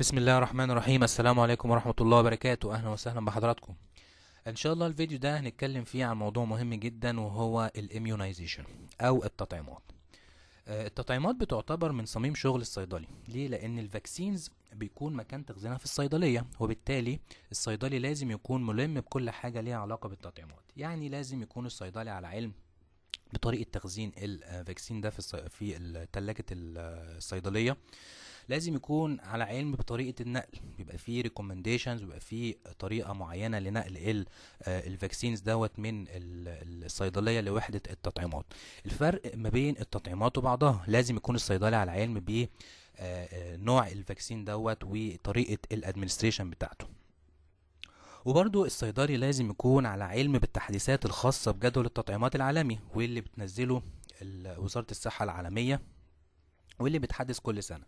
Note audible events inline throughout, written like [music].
بسم الله الرحمن الرحيم السلام عليكم ورحمة الله وبركاته أهلا وسهلا بحضراتكم ان شاء الله الفيديو ده هنتكلم فيه عن موضوع مهم جدا وهو الإميونيزيشن او التطعيمات آه، التطعيمات بتعتبر من صميم شغل الصيدلي ليه لان الفاكسينز بيكون مكان تخزينها في الصيدليه وبالتالي الصيدلي لازم يكون ملم بكل حاجه ليها علاقه بالتطعيمات يعني لازم يكون الصيدلي على علم بطريقه تخزين الفاكسين ده في تلاجة الصيدليه لازم يكون على علم بطريقه النقل بيبقى فيه ريكومنديشنز بيبقى فيه طريقه معينه لنقل الفاكسينز آه، دوت من الصيدليه لوحده التطعيمات الفرق ما بين التطعيمات وبعضها لازم يكون الصيدلي على علم ب آه، آه، نوع الفاكسين دوت وطريقه الادمنستريشن بتاعته وبرضو الصيدلي لازم يكون على علم بالتحديثات الخاصة بجدول التطعيمات العالمي واللي بتنزله وزارة الصحة العالمية واللي بتحدث كل سنة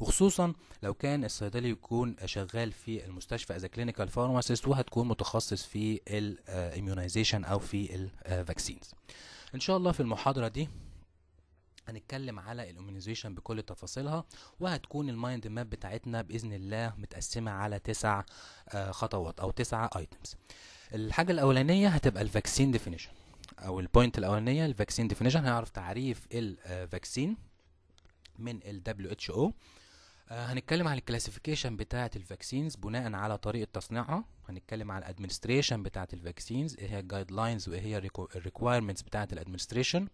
وخصوصا لو كان الصيدلي يكون شغال في المستشفى از كلينيكال فارماسيست وهتكون متخصص في الاميونيزيشن آه، او في الفاكسينز آه، ان شاء الله في المحاضرة دي هنتكلم على الاميونيزيشن بكل تفاصيلها وهتكون المايند ماب بتاعتنا باذن الله متقسمه على تسع آه، خطوات او تسع ايتمز الحاجه الاولانيه هتبقى الفاكسين ديفينيشن او البوينت الاولانيه الفاكسين ديفينيشن هنعرف تعريف الفاكسين من ال WHO آه، هنتكلم عن الكلاسيفيكيشن بتاعه الفاكسينز بناء على طريقه تصنيعها هنتكلم عن الادمنستريشن بتاعه الفاكسينز ايه هي الجايد لاينز وايه هي الريكويرمنتس بتاعه الادمنستريشن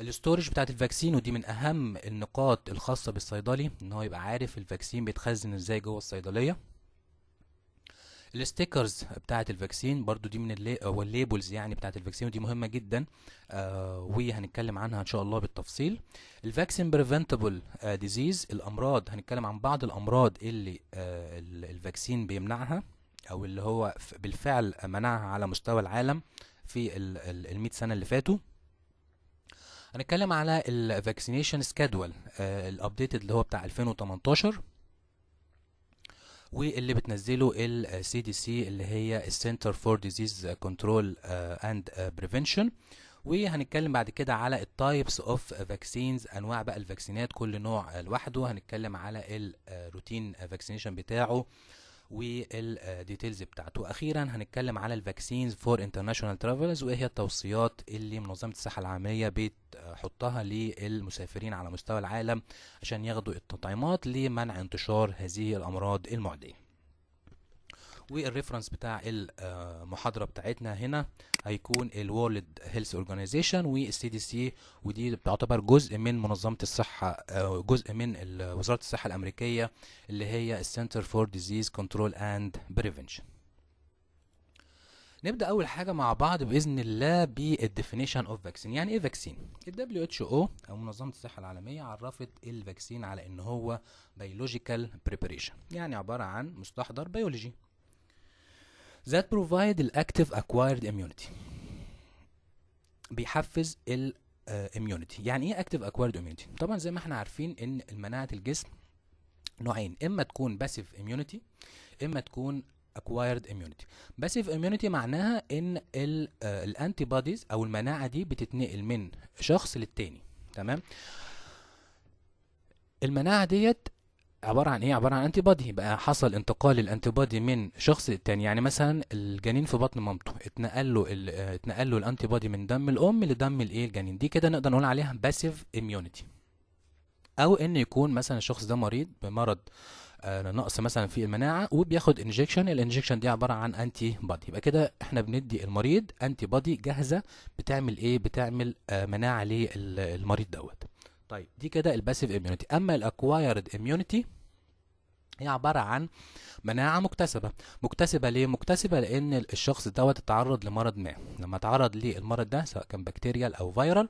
الاستورج بتاعه الفاكسين ودي من اهم النقاط الخاصه بالصيدلي ان هو يبقى عارف الفاكسين بيتخزن ازاي جوه الصيدليه الستيكرز بتاعه الفاكسين برضو دي من اللي والليبلز يعني بتاعه الفاكسين ودي مهمه جدا آه وهنتكلم عنها ان شاء الله بالتفصيل الفاكسين بريفنتبل ديزيز آه، الامراض هنتكلم عن بعض الامراض اللي آه الفاكسين بيمنعها او اللي هو بالفعل منعها على مستوى العالم في ال 100 سنه اللي فاتوا هنتكلم على الفاكسينيشن سكادول الابديت اللي هو بتاع 2018 واللي بتنزله السي دي سي اللي هي السنتر فور ديزيز كنترول اند بريفنشن وهنتكلم بعد كده على التايبس اوف فاكسينز انواع بقى الفاكسينات كل نوع لوحده هنتكلم على الروتين فاكسينيشن آه، بتاعه والديتيلز آه, بتاعته واخيرا هنتكلم على الفاكسينز فور انترناشونال ترافلرز وايه هي التوصيات اللي منظمه الصحه العالميه بتحطها للمسافرين على مستوى العالم عشان ياخدوا التطعيمات لمنع انتشار هذه الامراض المعديه والريفرنس بتاع المحاضره آه، بتاعتنا هنا هيكون الورلد هيلث اورجانيزيشن والسي دي سي ودي بتعتبر جزء من منظمه الصحه آه، جزء من وزاره الصحه الامريكيه اللي هي السنتر فور ديزيز كنترول اند بريفنشن نبدا اول حاجه مع بعض باذن الله بالديفينيشن اوف فاكسين يعني ايه فاكسين ال اتش او او منظمه الصحه العالميه عرفت الفاكسين على ان هو بيولوجيكال بريباريشن يعني عباره عن مستحضر بيولوجي that provide active acquired immunity بيحفز ال uh, يعني ايه active اكوايرد immunity طبعا زي ما احنا عارفين ان مناعه الجسم نوعين اما تكون passive immunity اما تكون اكوايرد immunity passive immunity معناها ان الانتي آه، بوديز او المناعه دي بتتنقل من شخص للتاني تمام المناعه ديت عباره عن ايه عباره عن انتي بادي بقى حصل انتقال الانتي بادي من شخص للتاني يعني مثلا الجنين في بطن مامته اتنقل له اتنقل له الانتي بادي من دم الام لدم الايه الجنين دي كده نقدر نقول عليها باسيف اميونيتي او ان يكون مثلا الشخص ده مريض بمرض آه، نقص مثلا في المناعه وبياخد انجكشن الانجكشن دي عباره عن انتي بادي يبقى كده احنا بندي المريض انتي بادي جاهزه بتعمل ايه بتعمل آه، مناعه للمريض دوت طيب دي كده الباسيف اميونيتي اما الاكوايرد اميونيتي هي عبارة عن مناعة مكتسبة مكتسبة ليه؟ مكتسبة لأن الشخص دوت اتعرض لمرض ما لما اتعرض للمرض ده سواء كان بكتيريال أو فيرال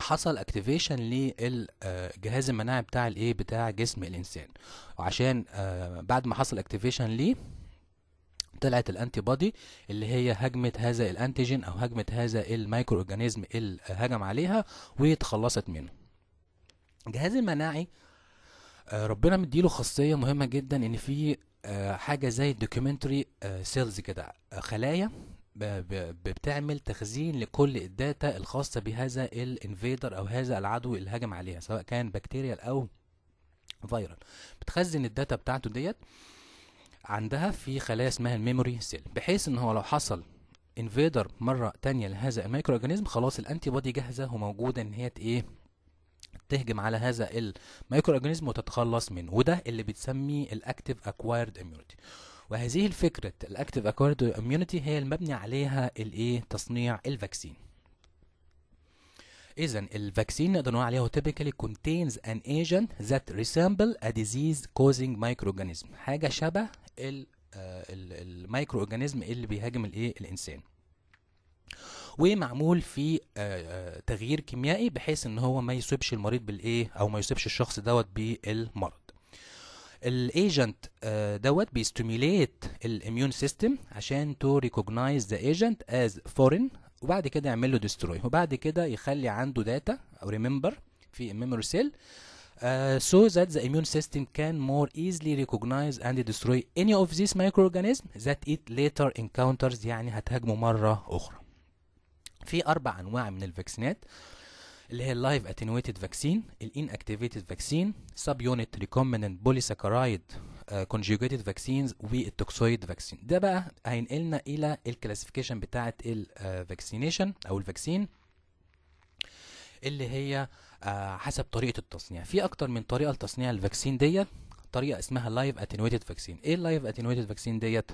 حصل اكتيفيشن للجهاز آه، المناعي بتاع الايه بتاع جسم الانسان وعشان آه، بعد ما حصل اكتيفيشن ليه طلعت الانتي بودي اللي هي هجمت هذا الانتيجين او هجمت هذا المايكرو اورجانيزم اللي هجم عليها وتخلصت منه الجهاز المناعي آه، ربنا مديله خاصيه مهمه جدا ان في آه، حاجه زي الدوكيومنتري آه، سيلز كده خلايا بتعمل تخزين لكل الداتا الخاصة بهذا الانفيدر او هذا العدو اللي هجم عليها سواء كان بكتيريال او فيرال بتخزن الداتا بتاعته ديت عندها في خلايا اسمها الميموري سيل بحيث ان هو لو حصل انفيدر مره تانية لهذا الميكرو اورجانيزم خلاص الانتي بودي جاهزه وموجوده ان هي ايه تهجم على هذا الميكرو اورجانيزم وتتخلص منه وده اللي بتسميه الاكتيف اكوايرد اميونيتي وهذه الفكره الاكتيف اكوايرد اميونيتي هي المبني عليها الايه تصنيع الفاكسين إذا الفاكسين نقدر نقول عليها typically contains an agent that resemble a disease causing microorganism حاجة شبه المايكرو اورجانيزم آه، اللي بيهاجم الايه الانسان ومعمول في آه، آه، تغيير كيميائي بحيث ان هو ما يصيبش المريض بالايه او ما يصيبش الشخص دوت بالمرض الايجنت دوت بيستيميليت الاميون سيستم عشان تو ريكوجنايز ذا ايجنت از فورين وبعد كده يعمل له ديستروي وبعد كده يخلي عنده داتا او ريمبر في ميموري سيل Uh, so that the immune system can more easily recognize and destroy any of these microorganisms that it later encounters يعني هتهاجمه مرة أخرى. في أربع أنواع من الفاكسينات اللي هي اللايف اتنويتد فاكسين، الان اكتيفيتد فاكسين، سب يونت ريكومبيننت بوليساكرايد آه، conjugated vaccines والتوكسويد فاكسين ده بقى هينقلنا الى الكلاسيفيكيشن بتاعه الفاكسينيشن او الفاكسين اللي هي آه، حسب طريقه التصنيع في اكتر من طريقه لتصنيع الفاكسين ديت طريقه اسمها لايف اتينويتد فاكسين ايه اللايف اتينويتد فاكسين ديت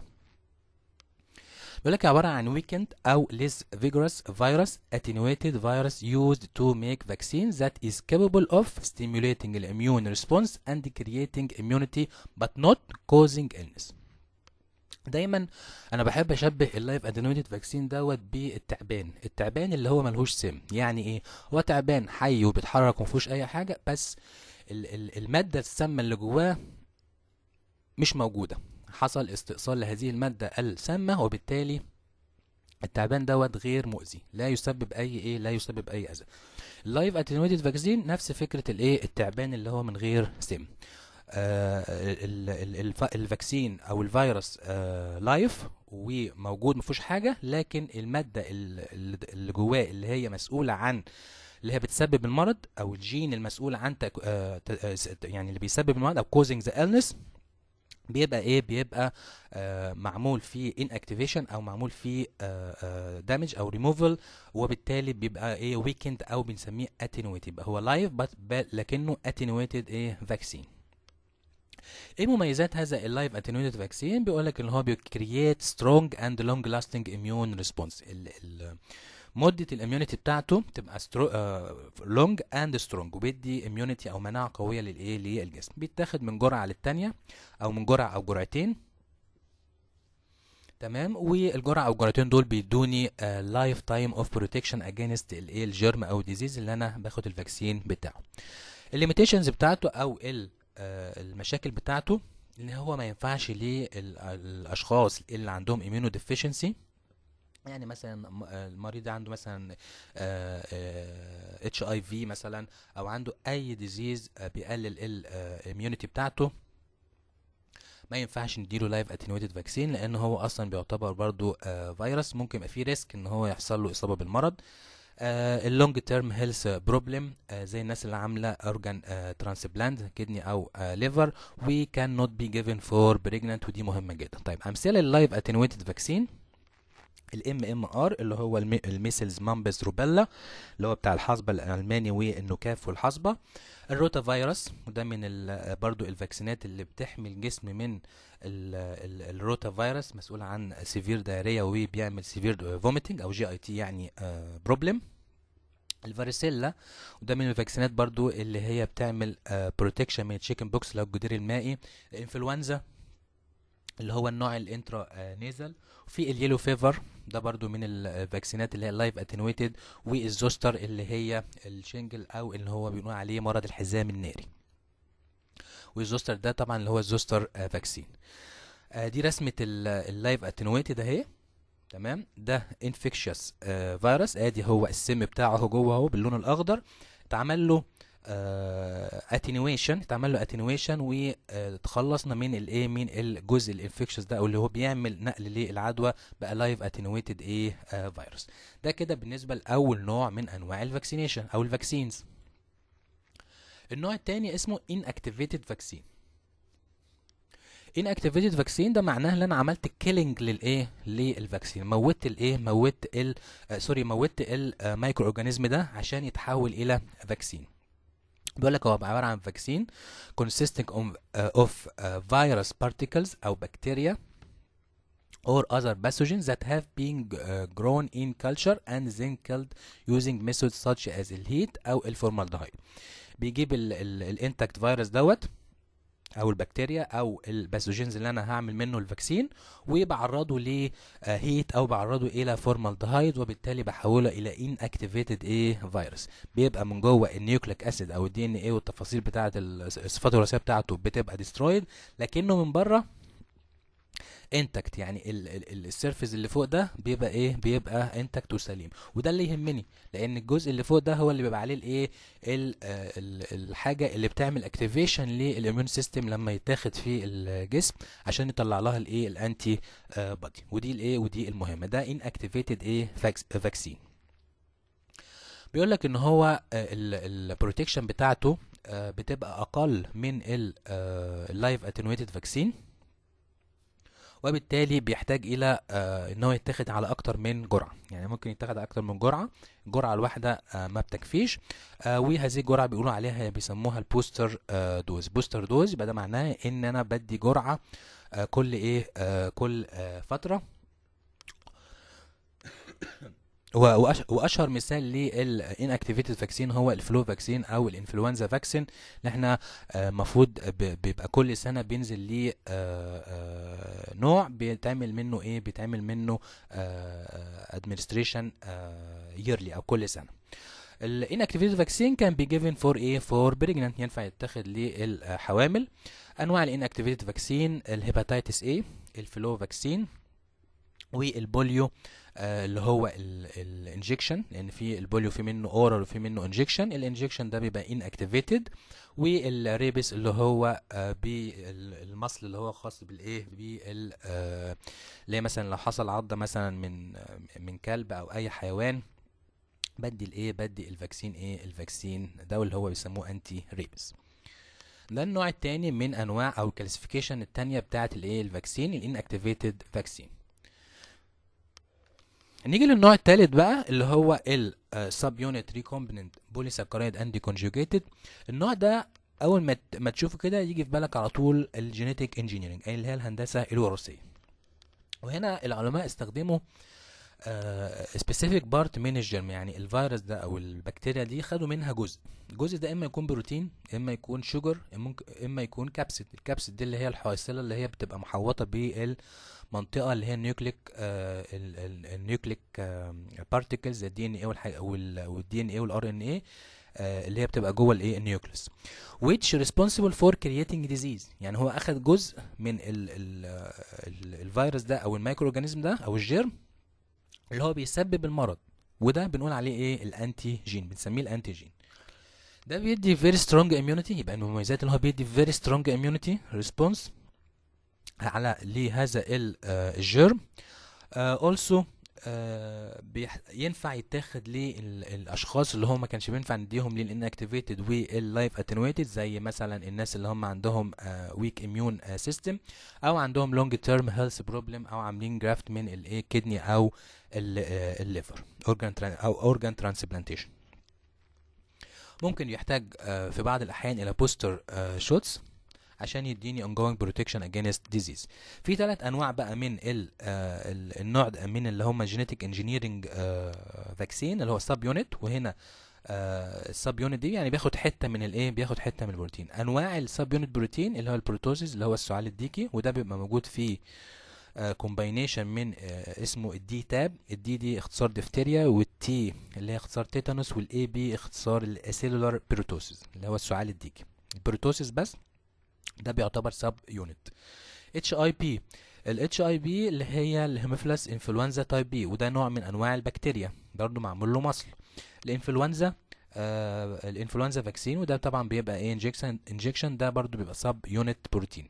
يقول لك عباره عن ويكند او less vigorous virus attenuated virus used to make vaccines that is capable of stimulating الاميون immune response and creating immunity but not causing illness دايما انا بحب اشبه اللايف ادينويد فاكسين دوت بالتعبان التعبان اللي هو ملهوش سم يعني ايه هو تعبان حي وبيتحرك ومفيهوش اي حاجه بس ال ال الماده السامه اللي جواه مش موجوده حصل استئصال لهذه المادة السامة وبالتالي التعبان دوت غير مؤذي لا يسبب اي ايه لا يسبب اي اذى اللايف اتنويتد فاكسين نفس فكره الايه التعبان اللي هو من غير سم آه الفاكسين او الفيروس آه لايف وموجود ما فيهوش حاجه لكن الماده اللي جواه اللي هي مسؤوله عن اللي هي بتسبب المرض او الجين المسؤول عن تك... آه... آه، يعني اللي بيسبب المرض او causing the illness بيبقى ايه بيبقى آه معمول فيه ان اكتيفيشن او معمول فيه دامج آه آه او ريموفل وبالتالي بيبقى ايه ويكند او بنسميه اتينويتد يبقى هو لايف بس لكنه اتينويتد ايه فاكسين ايه مميزات هذا اللايف اتينويتد فاكسين بيقول لك ان هو بيكرييت سترونج اند لونج لاستنج اميون ريسبونس مده الاميونيتي بتاعته تبقى سترو... آه... لونج اند سترونج وبيدي اميونيتي او مناعه قويه للايه للجسم بيتاخد من جرعه للتانيه او من جرعه او جرعتين تمام والجرعه او الجرعتين دول بيدوني لايف تايم اوف بروتكشن اجينست الايه الجيرم او ديزيز اللي انا باخد الفاكسين بتاعه الليميتيشنز بتاعته او ال آه المشاكل بتاعته ان هو ما ينفعش للاشخاص آه، اللي عندهم اميونو ديفيشنسي يعني مثلا آه، المريض عنده مثلا اتش اي في مثلا او عنده اي ديزيز آه، بيقلل الاميونيتي آه، بتاعته ما ينفعش نديله لايف اتنويتد فاكسين لان هو اصلا بيعتبر برضو فيروس ممكن يبقى فيه ريسك ان هو يحصل له اصابه بالمرض اللونج تيرم هيلث بروبلم زي الناس اللي عامله اورجان ترانسبلانت كدني او ليفر وي كان نوت بي جيفن فور بريجننت ودي مهمه جدا طيب امثله اللايف اتنويتد فاكسين الام ام ار اللي هو الميسلز مامبس روبيلا اللي هو بتاع الحصبه الالماني والنكاف والحصبه الروتا فيروس وده من برضو الفاكسينات اللي بتحمي الجسم من الروتا فيروس مسؤول عن سيفير دايريا وبيعمل سيفير فوميتنج او جي اي تي يعني بروبلم آه، الفاريسيلا وده من الفاكسينات برضو اللي هي بتعمل بروتكشن آه، من تشيكن بوكس اللي هو الجدير المائي الانفلونزا اللي هو النوع الانترا نيزل آه، وفي اليلو فيفر ده برضو من الفاكسينات اللي هي اللايف اتنويتد والزوستر اللي هي الشنجل او اللي هو بيقول عليه مرض الحزام الناري والزوستر ده طبعا اللي هو الزوستر فاكسين آه، آه، دي رسمه اللايف اتنويتد اهي تمام ده انفكشس فيروس ادي هو السم بتاعه جوه اهو باللون الاخضر اتعمل له اتينيويشن آه، اتعمل له اتينيويشن وتخلصنا من الايه من الجزء الانفكشوس ده او اللي هو بيعمل نقل للعدوى بقى لايف اتينيويتد ايه فيروس ده كده بالنسبه لاول نوع من انواع الفاكسينيشن او الفاكسينز النوع الثاني اسمه inactivated vaccine inactivated vaccine ده معناه ان انا عملت كيلينج للايه للفاكسين موت الايه موت ال سوري موت المايكرو اورجانيزم ده عشان يتحول الى فاكسين بيقول لك هو عباره عن فاكسين consisting of virus particles او بكتيريا or other pathogens that have been uh, grown in culture and then killed using methods such as الهيت او الفورمالدهايد بيجيب intact فيروس دوت او البكتيريا او الباثوجينز اللي انا هعمل منه الفاكسين وبعرضه لهيت او بعرضه الى فورمالدهايد وبالتالي بحوله الى ان اكتيفيتد ايه فيروس بيبقى من جوه النيوكليك اسيد او الدي ان ايه والتفاصيل بتاعه الصفات الوراثيه بتاعته بتبقى ديسترويد لكنه من بره انتكت يعني السيرفيس اللي فوق ده بيبقى ايه بيبقى انتكت وسليم وده اللي يهمني لان الجزء اللي فوق ده هو اللي بيبقى عليه الايه آه، الحاجه اللي بتعمل اكتيفيشن للاميون سيستم لما يتاخد في الجسم عشان يطلع لها الايه الانتي بادي ودي الايه ودي المهمه ده ان اكتيفيتد ايه فاكسين بيقول لك ان هو آه، البروتكشن بتاعته آه، بتبقى اقل من اللايف اتنويتد فاكسين وبالتالي بيحتاج الى آه ان هو يتاخد على اكتر من جرعه يعني ممكن يتاخد على اكتر من جرعه الجرعه الواحده آه ما بتكفيش آه وهذه الجرعه بيقولوا عليها بيسموها البوستر آه دوز بوستر دوز يبقى ده معناه ان انا بدي جرعه آه كل ايه آه كل آه فتره واشهر مثال للان اكتيفيتد فاكسين هو الفلو فاكسين او الانفلونزا فاكسين اللي احنا آه، المفروض بيبقى كل سنه بينزل ليه آه، آه، نوع بيتعمل منه ايه بيتعمل منه ادمنستريشن ييرلي او كل سنه اكتيفيتد فاكسين كان بي جيفن فور ايه فور بريجننت ينفع يتاخد للحوامل انواع اكتيفيتد فاكسين الهيباتيتس ايه الفلو فاكسين والبوليو آه آه، اللي هو الانجكشن لان في البوليو في منه اورال وفي منه انجكشن الانجكشن ده بيبقى ان اكتيفيتد والريبس اللي هو آه، بالمصل اللي هو خاص بالايه بال آه، اللي مثلا لو حصل عضه مثلا من من كلب او اي حيوان بدي الايه بدي الفاكسين ايه الفاكسين ده اللي هو بيسموه انتي ريبس ده النوع التاني من انواع او الكلاسيفيكيشن التانية بتاعه الايه الفاكسين الان اكتيفيتد فاكسين نيجي للنوع الثالث بقى اللي هو السب يونت ريكومبننت polysaccharide اند كونجوجيتد النوع ده اول ما ما تشوفه كده يجي في بالك على طول الجينيتيك انجينيرنج اللي هي الهندسه الوراثيه وهنا العلماء استخدموا سبيسيفيك بارت من الجرم يعني الفيروس ده او البكتيريا دي خدوا منها جزء الجزء ده اما يكون بروتين اما يكون شوجر اما يكون كابسيد الكابسيد دي اللي هي الحاصله اللي هي بتبقى محوطه بالمنطقه اللي هي النيوكليك النيوكليك بارتيكلز الدي ان اي والدي ان اي والار ان اي اللي هي بتبقى جوه الايه النيوكليس which responsible for creating disease يعني هو اخذ جزء من ال ال الفيروس ده او الميكرو اورجانيزم ده او الجرم اللي هو بيسبب المرض وده بنقول عليه ايه الانتي جين بنسميه الانتي جين ده بيدي فيري سترونج اميونيتي يبقى المميزات اللي هو بيدي فيري سترونج اميونيتي ريسبونس على لهذا الجرم اولسو uh, ينفع يتاخد للاشخاص اللي هم ما كانش بينفع نديهم اكتيفيتد واللايف اتنويتد زي مثلا الناس اللي هم عندهم ويك اميون سيستم او عندهم لونج تيرم هيلث بروبلم او عاملين جرافت من الايه كدني او آه، الليفر اورجان او اورجان ترانسبلانتيشن ممكن يحتاج آه، في بعض الاحيان الى بوستر شوتس آه، عشان يديني ongoing protection against disease في ثلاث انواع بقى من الـ النوع من اللي هم genetic engineering vaccine اللي هو sub unit وهنا السب يونت دي يعني بياخد حته من الايه بياخد حته من البروتين انواع السب يونت بروتين اللي هو البروتوزيز اللي هو السعال الديكي وده بيبقى موجود في كومباينيشن آه، من آه، اسمه الدي تاب الدي دي اختصار دفتيريا والتي اللي هي اختصار تيتانوس والاي بي اختصار الاسيلولار بيروتوسيس اللي هو السعال الديكي البيروتوسيس بس ده بيعتبر سب يونت اتش اي بي الاتش اي بي اللي هي الهيموفيلس انفلونزا تايب بي وده نوع من انواع البكتيريا برضه معمول له مصل الانفلونزا آه الانفلونزا فاكسين وده طبعا بيبقى ايه انجكشن انجكشن ده برضو بيبقى سب يونت بروتين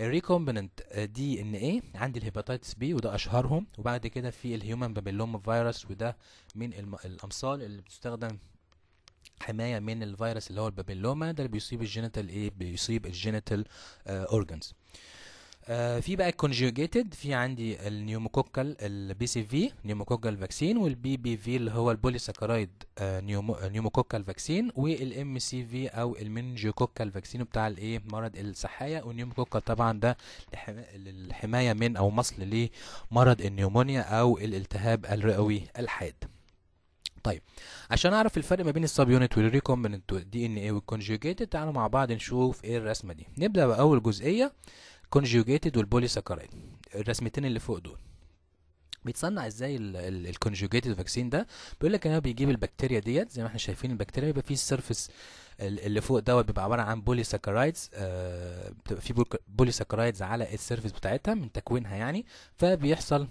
الريكومبننت دي ان ايه عند الهيباتيتس بي وده اشهرهم وبعد كده في الهيومن بابيلوم فيروس وده من الامصال اللي بتستخدم حمايه من الفيروس اللي هو البابيلوما ده اللي بيصيب الجينيتال ايه بيصيب الجينيتال اورجانز آه آه في بقى الكونجوجيتد في عندي النيوموكوكال البي سي في نيوموكوكال فاكسين والبي بي في اللي هو البولي آه،, آه نيوموكوكال فاكسين والام سي في او المنجوكوكال فاكسين بتاع الايه مرض السحايا والنيوموكوكال طبعا ده للحمايه من او مصل لمرض النيومونيا او الالتهاب الرئوي الحاد طيب عشان اعرف الفرق ما بين الساب يونت والريكومبنت والدي ان اي والكونجوجيتد تعالوا مع بعض نشوف ايه الرسمه دي نبدا باول جزئيه والبولي ساكرايد الرسمتين اللي فوق دول بيتصنع ازاي الكونجوجيتد فاكسين ده بيقول لك ان هو بيجيب البكتيريا ديت زي ما احنا شايفين البكتيريا بيبقى فيه السيرفيس اللي فوق دوت بيبقى عباره عن بولي ساكرايدز آه، بتبقى فيه ساكرايدز على السيرفيس بتاعتها من تكوينها يعني فبيحصل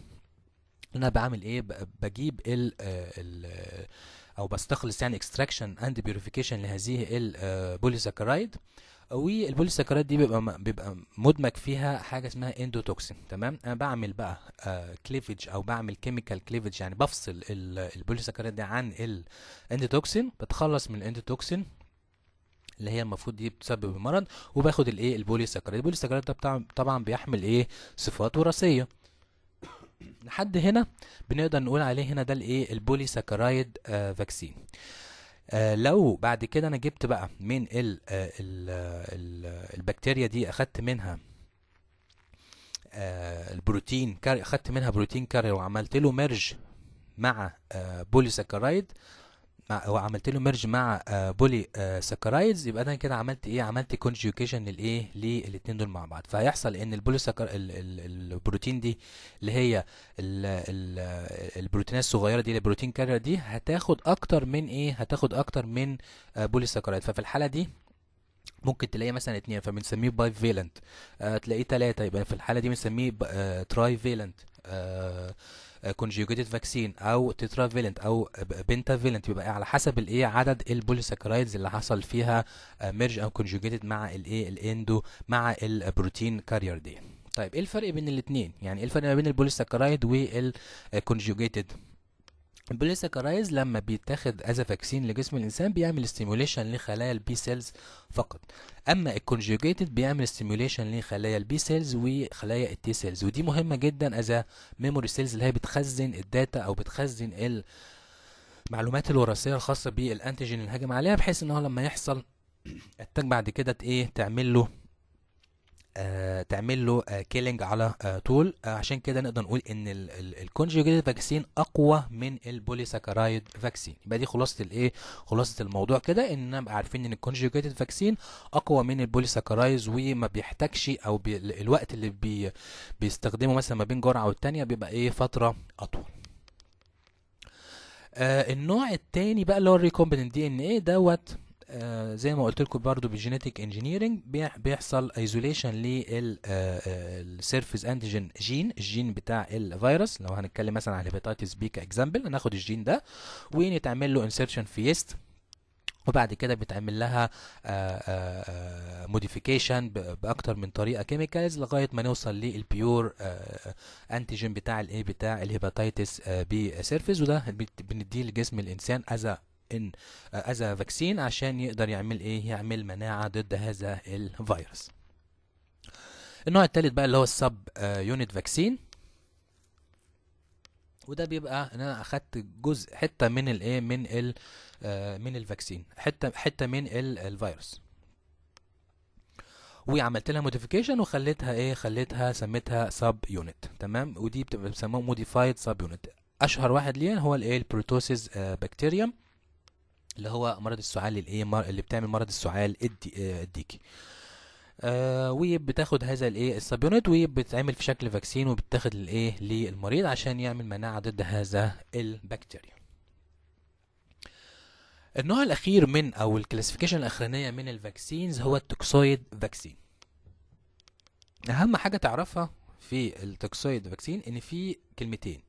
انا بعمل ايه بجيب ال آه، آه، او بستخلص يعني اكستراكشن اند بيوريفيكيشن لهذه البوليساكرايد آه والبوليسكرات دي بيبقى بيبقى مدمج فيها حاجه اسمها اندوتوكسين تمام انا بعمل بقى آه كليفج او بعمل كيميكال كليفج يعني بفصل البوليسكرات دي عن الاندوتوكسين بتخلص من الاندوتوكسين اللي هي المفروض دي بتسبب المرض وباخد الايه البوليسكرات البوليسكرات ده طبعا بيحمل ايه صفات وراثيه لحد هنا بنقدر نقول عليه هنا ده الايه البوليسكرايد آه فاكسين آه لو بعد كده انا جبت بقى من الـ آه، الـ آه، الـ آه البكتيريا دي اخدت منها آه البروتين اخدت منها بروتين كاري وعملت له ميرج مع آه بوليساكرايد مع او عملت له ميرج مع بولي آه، ساكرايدز آه، يبقى انا كده عملت ايه عملت كونجيوكيشن للايه للاثنين دول مع بعض فهيحصل ان البولي ساكر البروتين دي اللي هي البروتينات الصغيره دي البروتين كارير دي هتاخد اكتر من ايه هتاخد اكتر من بولي آه، ساكرايد ففي الحاله دي ممكن تلاقيه مثلا اتنين فبنسميه باي فيلنت تلاقيه تلاتة يبقى في الحالة دي بنسميه تراي فيلنت آه كونجيوجيتد آه، فاكسين او تترا فيلنت او بنتا فيلنت بيبقى على حسب الايه عدد البوليسكرايدز اللي حصل فيها ميرج آه، او كونجيوجيتد مع الايه الاندو مع البروتين كارير دي طيب ايه الفرق بين الاثنين يعني ايه الفرق ما بين البوليسكرايد والكونجيوجيتد البوليساكرايز لما بيتاخد از فاكسين لجسم الانسان بيعمل ستيموليشن لخلايا البي سيلز فقط اما الكونجوجيتد بيعمل ستيموليشن لخلايا البي سيلز وخلايا التي سيلز ودي مهمه جدا از ميموري سيلز اللي هي بتخزن الداتا او بتخزن المعلومات الوراثيه الخاصه بالانتيجين اللي هجم عليها بحيث ان هو لما يحصل التاج بعد كده ايه تعمل له آه، تعمل له آه، كيلينج على آه، طول عشان كده نقدر نقول ان الكونجوجيت فاكسين اقوى من البوليساكرايد فاكسين يبقى دي خلاصه الايه خلاصه الموضوع كده ان نبقى عارفين ان الكونجوجيت فاكسين اقوى من البوليساكرايز وما بيحتاجش او بي الوقت اللي بي بيستخدمه مثلا ما بين جرعه والتانيه بيبقى ايه فتره اطول آه النوع التاني بقى اللي هو الريكومبيننت دي ان ايه دوت آه، زي ما قلت لكم برضو بالجينيتك انجينيرنج بيحصل ايزوليشن للسيرفيس انتيجين جين الجين بتاع الفيروس لو هنتكلم مثلا على الهباتيتس بي كاكزامبل هناخد الجين ده ويتعمل له انسيرشن في يست وبعد كده بتعمل لها موديفيكيشن آه، آه، باكتر من طريقه كيميكالز لغايه ما نوصل للبيور انتيجين بتاع الايه بتاع الهيباتيتس بي سيرفيس وده بنديه لجسم الانسان از ان از آه، فاكسين عشان يقدر يعمل ايه يعمل مناعه ضد هذا الفيروس النوع الثالث بقى اللي هو السب يونت فاكسين وده بيبقى ان انا اخدت جزء حته من الايه من ال آه، من الفاكسين حته حته من الفيروس وعملت لها موديفيكيشن وخليتها ايه خليتها سميتها سب يونت تمام ودي بتبقى بيسموها موديفايد سب يونت اشهر واحد ليها هو الايه البروتوسيس بكتيريوم اللي هو مرض السعال الايه اللي بتعمل مرض السعال الدي آه، الديكي آه وبتاخد هذا الايه السابيونيت وبتتعمل في شكل فاكسين وبتاخد الايه للمريض عشان يعمل مناعه ضد هذا البكتيريا النوع الاخير من او الكلاسيفيكيشن الاخرانيه من الفاكسينز هو التوكسويد فاكسين اهم حاجه تعرفها في التوكسويد فاكسين ان في كلمتين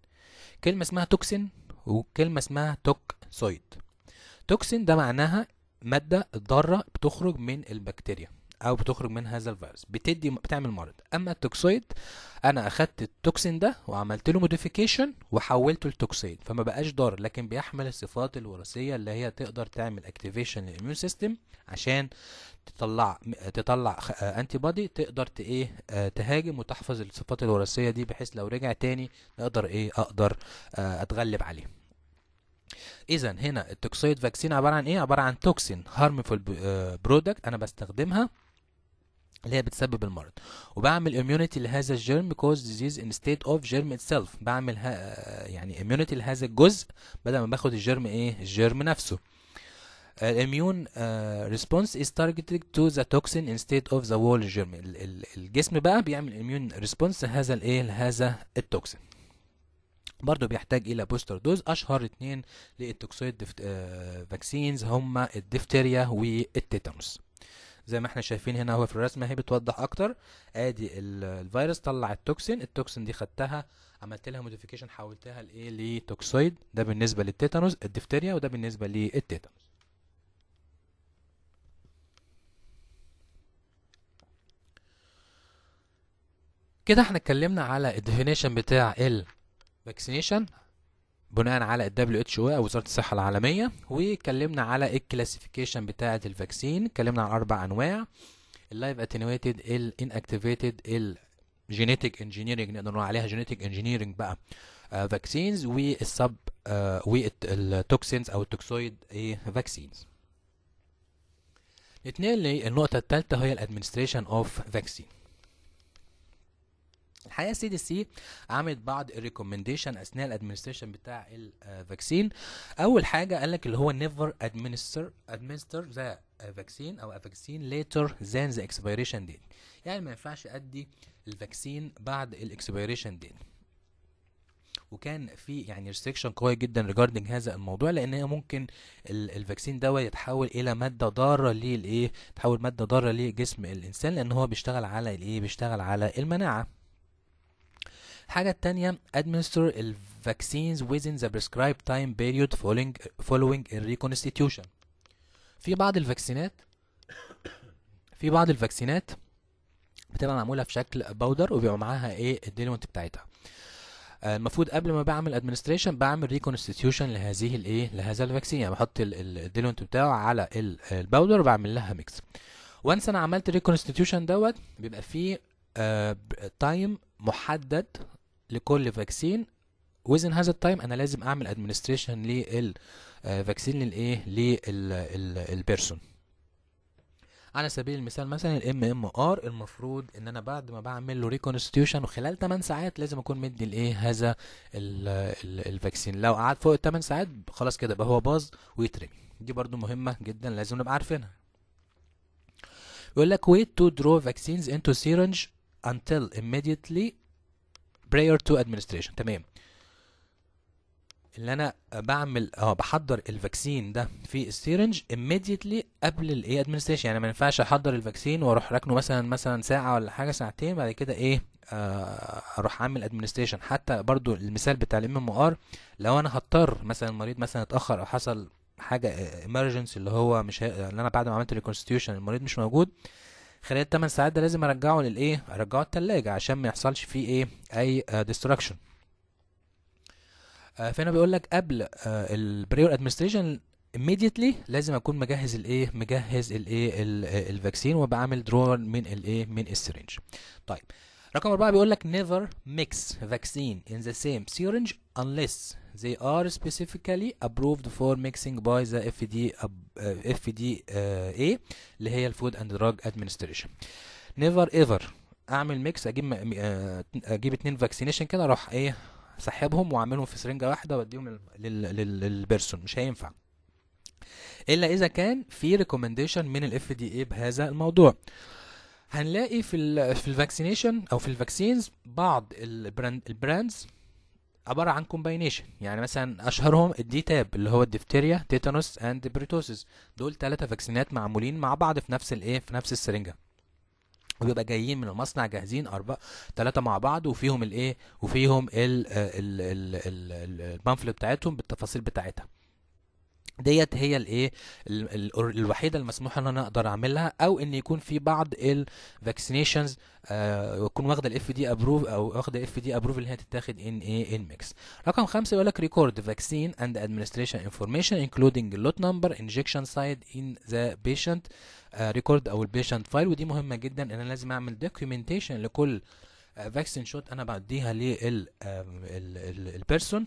كلمه اسمها توكسين وكلمه اسمها توكسويد توكسين ده معناها ماده ضاره بتخرج من البكتيريا او بتخرج من هذا الفيروس بتدي بتعمل مرض اما التوكسيد انا اخدت التوكسين ده وعملت له موديفيكيشن وحولته لتوكسيد فما بقاش ضار لكن بيحمل الصفات الوراثيه اللي هي تقدر تعمل اكتيفيشن للاميون سيستم عشان تطلع تطلع انتي بادي تقدر ت ايه آه، تهاجم وتحفظ الصفات الوراثيه دي بحيث لو رجع تاني نقدر ايه اقدر آه، اتغلب عليه اذا هنا التوكسويد فاكسين عباره عن ايه عباره عن توكسين هارمفول برودكت آه، انا بستخدمها اللي هي بتسبب المرض وبعمل اميونيتي لهذا الجرم كوز ديزيز ان ستيت اوف germ itself بعمل آه، يعني اميونيتي لهذا الجزء بدل ما باخد الجرم ايه الجرم نفسه الاميون ريسبونس از تارجتد تو ذا توكسين ان ستيت اوف ذا وول جيرم الجسم بقى بيعمل اميون ريسبونس لهذا الايه لهذا التوكسين برضه بيحتاج الى بوستر دوز اشهر اتنين للتوكسويد آه فاكسينز هما الدفتيريا والتيتانوس زي ما احنا شايفين هنا هو في الرسمه هي بتوضح اكتر ادي الفيروس طلع التوكسين التوكسين دي خدتها عملت لها موديفيكيشن حولتها لايه لتوكسويد ده بالنسبه للتيتانوس الدفتيريا وده بالنسبه للتيتانوس كده احنا اتكلمنا على الديفينيشن بتاع ال فاكسينيشن بناء على الدبليو اتش او وزاره الصحه العالميه واتكلمنا على الكلاسيفيكيشن بتاعه الفاكسين اتكلمنا على اربع انواع اللايف اتنويتد اكتيفيتد الجينيتك انجينيرنج نقدر نقول عليها جينيتك انجينيرنج بقى فاكسينز والسب والتوكسينز او التوكسويد إيه، فاكسينز نتنقل النقطه الثالثة هي الادمنستريشن اوف فاكسين الحقيقه السي دي سي عملت بعض الريكومنديشن اثناء الادمنستريشن بتاع الفاكسين آه، اول حاجه قال لك اللي هو نيفر ادمنستر ادمنستر ذا فاكسين او افاكسين ليتر ذان ذا اكسبيريشن ديت يعني ما ينفعش ادي الفاكسين بعد الاكسبيريشن ديت وكان في يعني ريستريكشن قوي جدا ريجاردنج هذا الموضوع لان هي ممكن الفاكسين دوت يتحول الى ماده ضاره للايه تحول ماده ضاره لجسم الانسان لان هو بيشتغل على الايه بيشتغل على المناعه الحاجه التانية administer vaccines within the prescribed time period following following reconstitution في بعض الفاكسينات في بعض الفاكسينات بتبقى معموله في شكل باودر وبيبقى معاها ايه الديليمنت بتاعتها آه، المفروض قبل ما بعمل ادمنستريشن بعمل ريكونستيتيوشن لهذه الايه لهذا الفاكسين يعني بحط الديلونت بتاعه على الباودر وبعمل لها ميكس وانس انا عملت ريكونستيتيوشن دوت بيبقى فيه آه، تايم محدد لكل فاكسين وزن هذا التايم انا لازم اعمل ادمنستريشن للفاكسين للايه للبيرسون على سبيل المثال مثلا الام ام ار المفروض ان انا بعد ما بعمل له ريكونستيوشن وخلال 8 ساعات لازم اكون مدي لايه هذا الفاكسين لو قعد فوق ال 8 ساعات خلاص كده يبقى هو باظ ويترمي دي برضو مهمه جدا لازم نبقى عارفينها يقول لك wait to draw vaccines into syringe until immediately prior to administration تمام اللي انا بعمل اه بحضر الفاكسين ده في السيرنج immediately قبل الايه administration يعني ما ينفعش احضر الفاكسين واروح راكنه مثلا مثلا ساعه ولا حاجه ساعتين بعد كده ايه آه اروح اعمل administration حتى برضو المثال بتاع الام ام ار لو انا هضطر مثلا المريض مثلا اتاخر او حصل حاجه آه، emergency اللي هو مش اللي انا بعد ما عملت reconstitution المريض مش موجود خلال 8 ساعات ده لازم ارجعه للايه ارجعه التلاجة عشان ما يحصلش فيه ايه اي ديستراكشن آه، آه، فهنا بيقول لك قبل آه، البريور ادمنستريشن immediately لازم اكون مجهز الايه مجهز الايه الفاكسين وبعمل درون من الايه من السرنج طيب رقم أربعة بيقول لك never mix vaccine in the same syringe unless They are specifically approved for mixing by the FDA, e uh, FDA e uh, اللي هي الفود اند دراج ادمنستريشن نيفر ايفر اعمل ميكس اجيب آه، اجيب اتنين فاكسينيشن كده اروح ايه سحبهم واعملهم في سرنجه واحده واديهم للبيرسون مش هينفع الا اذا كان في ريكومنديشن من الاف دي اي بهذا الموضوع هنلاقي في الـ في الفاكسينيشن او في الفاكسينز بعض البراند البراندز عباره عن كومباينيشن يعني مثلا اشهرهم الدي تاب اللي هو الدفتيريا تيتانوس اند بريتوسيس دول ثلاثه فاكسينات معمولين مع بعض في نفس الايه في نفس السرنجه وبيبقى جايين من المصنع جاهزين اربعه ثلاثه مع بعض وفيهم الايه وفيهم ال ال ال البامفلت بتاعتهم بالتفاصيل بتاعتها ديت هي الايه الوحيده المسموح ان انا اقدر اعملها او ان يكون في بعض الفاكسينيشنز آه، يكون واخده الاف دي ابروف او واخده اف دي ابروف اللي هي تتاخد ان ايه ان ميكس رقم خمسه يقول لك ريكورد فاكسين اند ادمنستريشن انفورميشن انكلودنج اللوت نمبر انجكشن سايد ان ذا بيشنت ريكورد او البيشنت فايل ودي مهمه جدا ان انا لازم اعمل دوكيومنتيشن لكل فاكسين آه، شوت انا بعديها للبيرسون آه،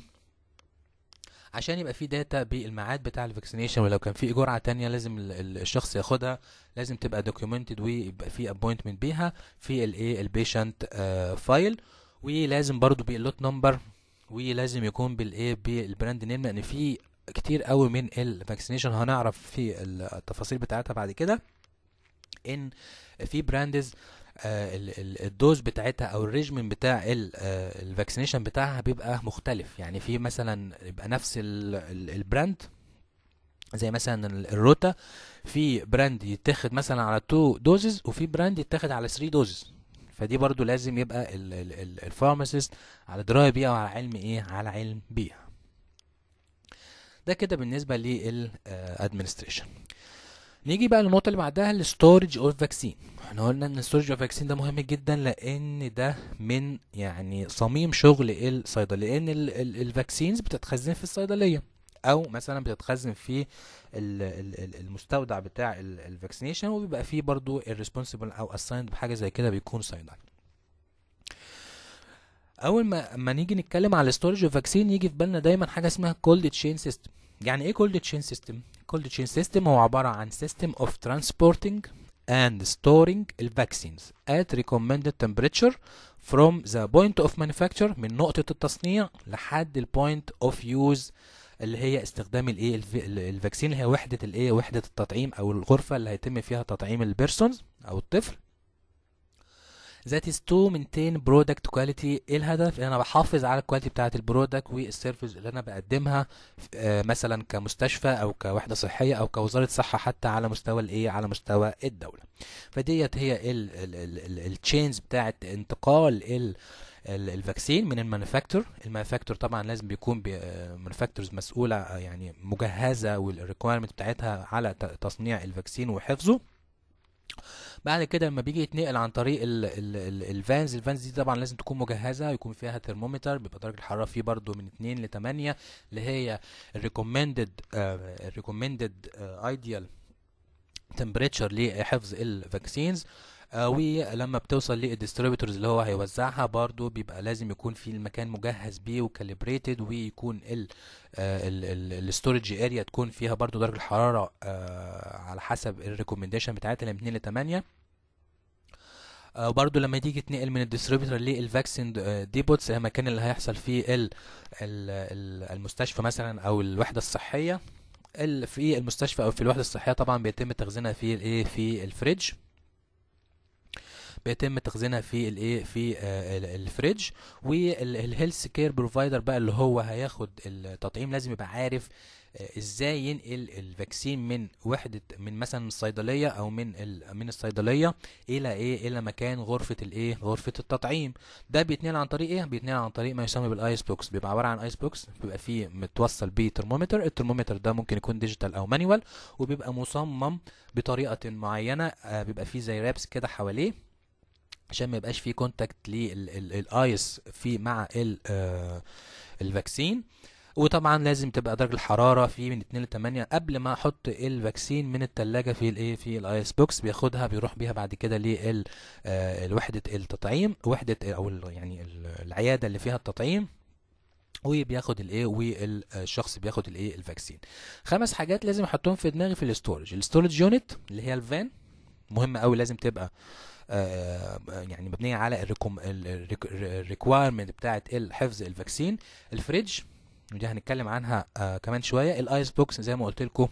عشان يبقى في داتا بالميعاد بتاع الفاكسينيشن ولو كان في جرعه تانية لازم الشخص ياخدها لازم تبقى دوكيومنتد ويبقى في ابوينتمنت بيها في الايه البيشنت فايل ولازم برضو باللوت نمبر ولازم يكون بالايه بالبراند نيم لان في كتير قوي من الفاكسينيشن هنعرف في التفاصيل بتاعتها بعد كده ان في براندز آه، الدوز بتاعتها او الريجمن بتاع الفاكسينيشن آه، بتاعها بيبقى مختلف يعني في مثلا يبقى نفس البراند زي مثلا الروتا في براند يتاخد مثلا على 2 دوزز وفي براند يتاخد على 3 دوزز فدي برضو لازم يبقى الفارماسيست على درايه بيها وعلى علم ايه على علم بيها ده كده بالنسبه للادمنستريشن آه، نيجي بقى للنقطة اللي بعدها الستورج اوف فاكسين احنا قلنا ان الستورج اوف فاكسين ده مهم جدا لان ده من يعني صميم شغل الصيدلية لان الفاكسينز بتتخزن في الصيدلية او مثلا بتتخزن في المستودع بتاع الفاكسينيشن وبيبقى فيه برضو الريسبونسبل او اسايند بحاجة زي كده بيكون صيدلي اول ما ما نيجي نتكلم على الستورج اوف فاكسين يجي في بالنا دايما حاجه اسمها كولد تشين سيستم يعني ايه كولد تشين سيستم الكولد تشين سيستم هو عبارة عن سيستم اوف ترانسبورتنج اند ستورنج الفاكسينز ات ريكومندد تمبريتشر فروم ذا بوينت اوف مانيفاكتشر من نقطة التصنيع لحد البوينت اوف يوز اللي هي استخدام الايه الفاكسين اللي هي وحدة الايه وحدة التطعيم او الغرفة اللي هيتم فيها تطعيم البيرسونز او الطفل ذات از تو مينتين برودكت كواليتي ايه الهدف ان انا بحافظ على الكواليتي بتاعه البرودكت والسيرفيس اللي انا بقدمها آه، مثلا كمستشفى او كوحده صحيه او كوزاره صحه حتى على مستوى الايه على مستوى الدوله فديت هي التشينز بتاعه انتقال ال الفاكسين من المانيفاكتور المانيفاكتور طبعا لازم بيكون آه، مانيفاكتورز مسؤوله آه، يعني مجهزه والريكويرمنت بتاعتها على تصنيع الفاكسين وحفظه بعد كده لما بيجي يتنقل عن طريق الفانز الفانز دي طبعا لازم تكون مجهزه يكون فيها ترمومتر بيبقى درجه الحراره فيه برده من 2 ل 8 اللي هي الريكومندد الريكومندد ايديال تمبريتشر لحفظ الفاكسينز ولما بتوصل للديستريبيتورز اللي هو هيوزعها برضو بيبقى لازم يكون في المكان مجهز بيه وكاليبريتد ويكون الستورج اريا آه، تكون فيها برضو درجه الحراره آه، على حسب الريكومنديشن بتاعتها من 2 ل 8 برضو لما تيجي تنقل من الديستريبيوتور للفاكسين ديبوتس المكان اللي هيحصل فيه المستشفى مثلا او الوحده الصحيه في المستشفى او في الوحده الصحيه طبعا بيتم تخزينها في الايه في الفريج بيتم تخزينها في الايه في آه، الفريج والهيلث كير بروفايدر بقى اللي هو هياخد التطعيم لازم يبقى عارف آه، ازاي ينقل الفاكسين من وحده من مثلا الصيدليه او من من الصيدليه الى ايه الى مكان غرفه الايه غرفه التطعيم ده بيتنقل عن طريق ايه بيتنقل عن طريق ما يسمى بالايس بوكس بيبقى عباره عن ايس بوكس بيبقى فيه متوصل بيه ترمومتر الترمومتر ده ممكن يكون ديجيتال او مانيوال وبيبقى مصمم بطريقه معينه آه، بيبقى فيه زي رابس كده حواليه عشان ما يبقاش في كونتاكت للايس في مع الفاكسين آه، وطبعا لازم تبقى درجه الحراره في من 2 ل 8 قبل ما احط الفاكسين من الثلاجه في الايه في الايس بوكس بياخدها بيروح بيها بعد كده لوحده آه، التطعيم وحده او يعني العياده اللي فيها التطعيم وبياخد الايه والشخص آه، بياخد الايه الفاكسين خمس حاجات لازم احطهم في دماغي في الاستورج الاستورج يونت اللي هي الفان مهمه قوي لازم تبقى آه، يعني مبنيه على الريكويرمنت بتاعه حفظ الفاكسين الفريج ودي هنتكلم عنها آه، كمان شويه الايس بوكس زي ما قلت لكم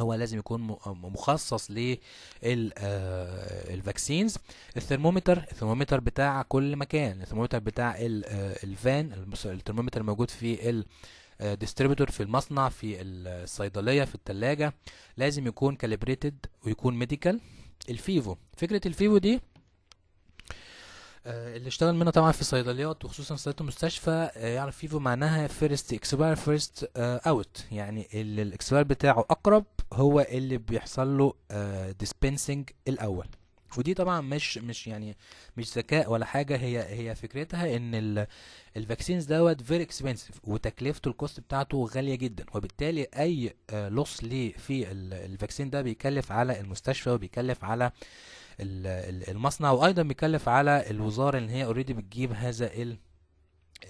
هو لازم يكون مخصص للفاكسينز آه، الثرمومتر الثرمومتر بتاع كل مكان الثرمومتر بتاع الفان الثرمومتر الموجود في ديستريبيتور في المصنع في الصيدليه في الثلاجه لازم يكون كاليبريتد ويكون ميديكال الفيفو فكرة الفيفو دي آه، اللي اشتغل منها طبعا في صيدليات وخصوصا صيدليات المستشفى آه، يعرف فيفو معناها فيرست اكسباير فيرست اوت يعني اللي الاكسباير بتاعه اقرب هو اللي بيحصل له ديسبنسنج آه، الاول ودي طبعا مش مش يعني مش ذكاء ولا حاجه هي هي فكرتها ان الفاكسينز دوت فيري اكسبنسيف وتكلفته الكوست بتاعته غاليه جدا وبالتالي اي لوس آه، ليه في الفاكسين ده بيكلف على المستشفى وبيكلف على المصنع وايضا بيكلف على الوزاره ان هي اوريدي بتجيب هذا ال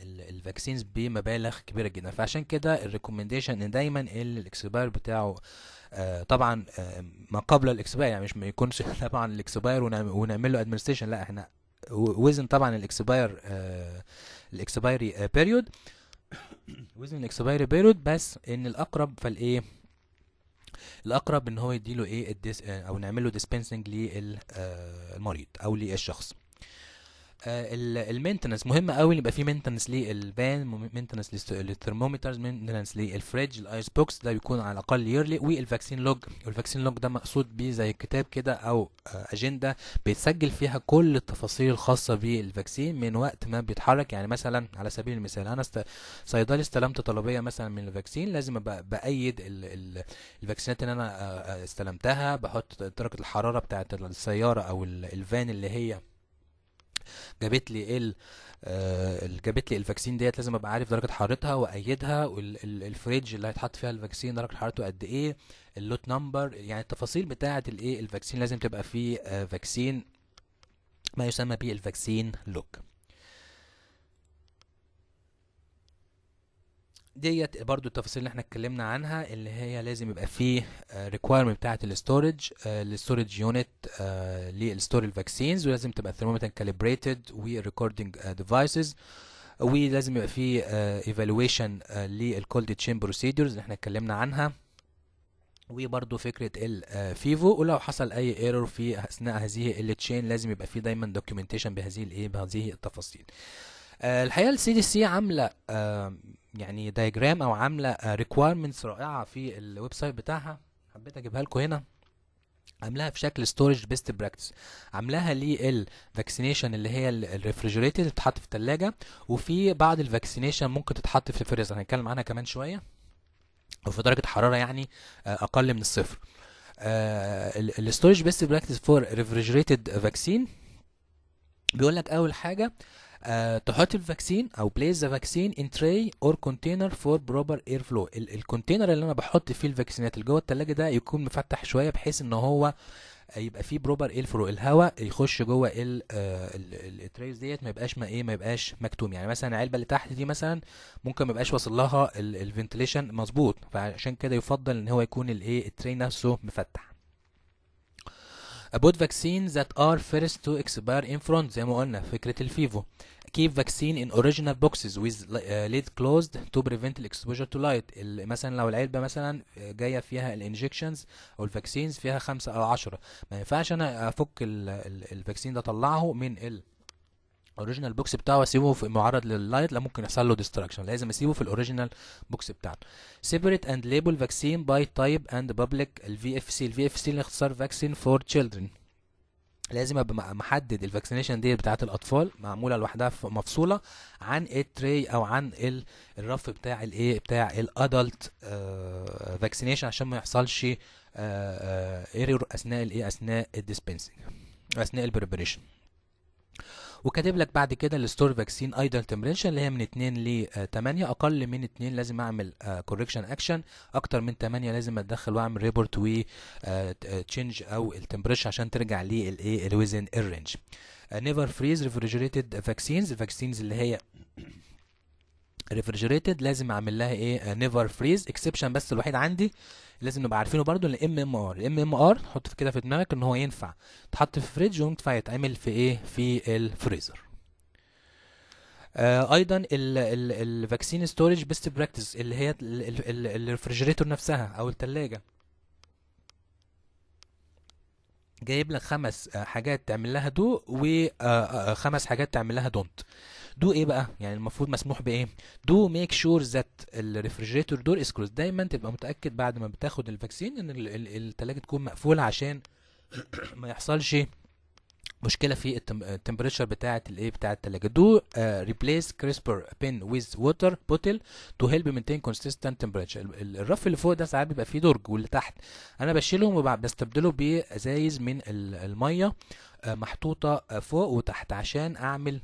الفاكسينز بمبالغ كبيره جدا فعشان كده الريكومنديشن ان دايما الاكسبير بتاعه آه، طبعا آه، ما قبل الاكسباير يعني مش ما يكونش [laughs] طبعا الاكسباير ونعمل له ادمنستريشن لا احنا وزن طبعا الاكسباير آه، الاكسبايري بيريود [coughs] وزن الاكسبايري بيريود بس ان الاقرب فالايه الاقرب ان هو يديله ايه الديس او نعمل له ديسبنسنج للمريض او للشخص آه، المينتنس مهم قوي ان يبقى في مينتنس للفان مينتنس للثرمومترز مينتنس للفريج الايس بوكس ده بيكون على الاقل يرلي والفاكسين لوج والفاكسين لوج ده مقصود بيه زي كتاب كده او آه، اجنده بيتسجل فيها كل التفاصيل الخاصه بالفاكسين من وقت ما بيتحرك يعني مثلا على سبيل المثال انا صيدلي استلمت طلبيه مثلا من الفاكسين لازم ابقى بايد ال... ال... الفاكسينات اللي انا آه، استلمتها بحط درجه الحراره بتاعه السياره او الفان اللي هي جابت لي آه، ال جابت لي الفاكسين ديت لازم ابقى عارف درجه حرارتها وايدها والفريج اللي هيتحط فيها الفاكسين درجه حرارته قد ايه اللوت نمبر يعني التفاصيل بتاعه الايه الفاكسين لازم تبقى في آه، فاكسين ما يسمى بالفاكسين لوك ديت برضو التفاصيل اللي احنا اتكلمنا عنها اللي هي لازم يبقى فيه ريكويرمنت آه، بتاعه الاستورج الاستورج يونت للستور الفاكسينز ولازم تبقى الثرمومتر كاليبريتد وريكوردنج ديفايسز ولازم يبقى فيه ايفالويشن للكولد تشين بروسيدرز اللي احنا اتكلمنا عنها وبرضه فكره الفيفو آه، ولو حصل اي ايرور في اثناء هذه التشين لازم يبقى فيه دايما دوكيومنتيشن بهذه الايه بهذه التفاصيل آه، الحقيقه السي دي سي عامله آه، يعني دايجرام او عامله ريكويرمنتس آه، رائعه في الويب سايت بتاعها حبيت اجيبها لكم هنا عاملاها في شكل ستورج بيست براكتس عاملاها للفاكسينيشن اللي هي الريفريجريتد تتحط في الثلاجه وفي بعض الفاكسينيشن ممكن تتحط في الفريزر هنتكلم عنها كمان شويه وفي درجه حراره يعني اقل من الصفر الستورج بيست براكتس فور ريفريجريتد فاكسين بيقول لك اول حاجه آه، تحط الفاكسين او بليس ذا فاكسين ان تراي اور كونتينر فور بروبر اير فلو الكونتينر اللي انا بحط فيه الفاكسينات اللي جوه الثلاجه ده يكون مفتح شويه بحيث ان هو يبقى فيه بروبر اير فلو الهواء يخش جوه ال آه، التريز ديت ما يبقاش ما ايه ما يبقاش مكتوم يعني مثلا العلبه اللي تحت دي مثلا ممكن ما يبقاش واصل لها الفنتليشن مظبوط فعشان كده يفضل ان هو يكون الايه التري نفسه مفتح about vaccines that are first to expire in front زي ما قلنا فكرة الفيفو keep vaccine in original boxes with uh, lid closed to prevent exposure to light مثلا لو العلبه مثلا آه، جايه فيها الانجكشنز او الفاكسينز فيها خمسة او عشرة ما ينفعش انا افك الفاكسين ده اطلعه من ال الاوريجينال بوكس بتاعه اسيبه في معرض لللايت لا ممكن يحصل له ديستراكشن لازم اسيبه في الاوريجينال بوكس بتاعه سيبريت اند ليبل فاكسين باي تايب اند بابليك الفي اف سي الفي اف سي الاختصار فاكسين فور تشيلدرن لازم ابقى محدد الفاكسينيشن دي بتاعه الاطفال معموله لوحدها مفصوله عن التري او عن الرف بتاع الايه بتاع الادلت آه، فاكسينيشن عشان ما يحصلش ايرور آه، آه، اثناء الايه اثناء الديسبنسنج اثناء البريبريشن وكاتب لك بعد كده الستور فاكسين ايدل تمبريتشر اللي هي من 2 ل 8 آه، اقل من 2 لازم اعمل كوركشن آه، اكشن اكتر من 8 لازم اتدخل واعمل ريبورت و آه، تشينج او التمبريتشر عشان ترجع للايه الوزن الرينج نيفر فريز ريفريجريتد فاكسينز الفاكسينز اللي هي ريفرجريتد لازم اعمل لها ايه نيفر فريز اكسبشن بس الوحيد عندي لازم نبقى عارفينه برده الام ام ار الام ام ار حط كده في دماغك ان هو ينفع تحط في فريج وينفع يتعمل في ايه في الفريزر آه ايضا الفاكسين ستورج بيست براكتس اللي هي الريفرجريتور نفسها او الثلاجه جايب لك خمس حاجات تعمل لها دو وخمس آه، آه، حاجات تعمل لها دونت دو ايه بقى يعني المفروض مسموح بايه دو ميك شور ذات الريفريجريتور دور از كلوز دايما تبقى متاكد بعد ما بتاخد الفاكسين ان الثلاجه تكون مقفوله عشان [coughs] ما يحصلش مشكله في التمبريتشر بتاعه الايه بتاعه التلاجة دو ريبليس كريسبر بين ويز ووتر بوتل تو هيلب مينتين كونسيستنت تمبريتشر الرف اللي فوق ده ساعات بيبقى فيه درج واللي تحت انا بشيلهم وبستبدله بازايز من الميه آه، محطوطه فوق وتحت عشان اعمل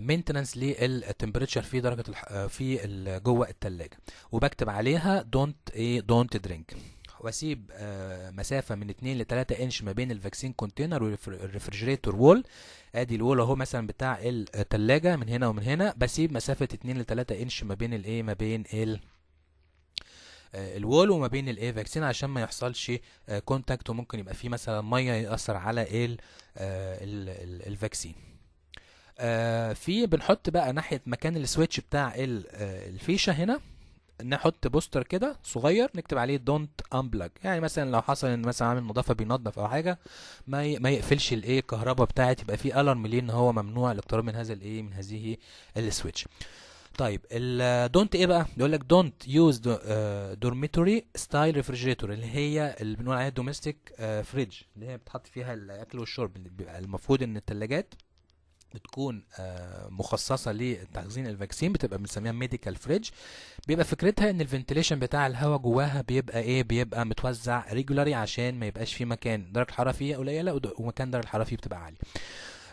مينتننس آه، للتمبريتشر في درجه الح... آه، في جوه الثلاجه وبكتب عليها دونت ايه دونت درينك واسيب آه، مسافه من 2 ل 3 انش ما بين الفاكسين كونتينر والريفرجريتور وول ادي الوول اهو مثلا بتاع الثلاجه من هنا ومن هنا بسيب مسافه 2 ل 3 انش ما بين الايه ما بين ال الوول وما بين الايه فاكسين عشان ما يحصلش كونتاكت وممكن يبقى فيه مثلا ميه ياثر على ال الفاكسين آه، في بنحط بقى ناحيه مكان السويتش بتاع آه، الفيشه هنا نحط بوستر كده صغير نكتب عليه دونت امبلج يعني مثلا لو حصل ان مثلا عامل نظافه بينظف او حاجه ما ما يقفلش الايه الكهرباء بتاعت يبقى في الارم ليه ان هو ممنوع الاقتراب من هذا الايه من هذه السويتش طيب الدونت آه، ايه بقى بيقول لك دونت يوز دورميتوري ستايل ريفرجريتور اللي هي اللي بنقول عليها دوميستيك فريج اللي هي بتحط فيها الاكل والشرب بيبقى المفروض ان الثلاجات بتكون آه، مخصصه لتخزين الفاكسين بتبقى بنسميها ميديكال فريج بيبقى فكرتها ان الفنتليشن بتاع الهواء جواها بيبقى ايه بيبقى متوزع ريجولاري عشان ما يبقاش في مكان درجه الحراره فيه قليله ومكان درجه الحراره فيه بتبقى عاليه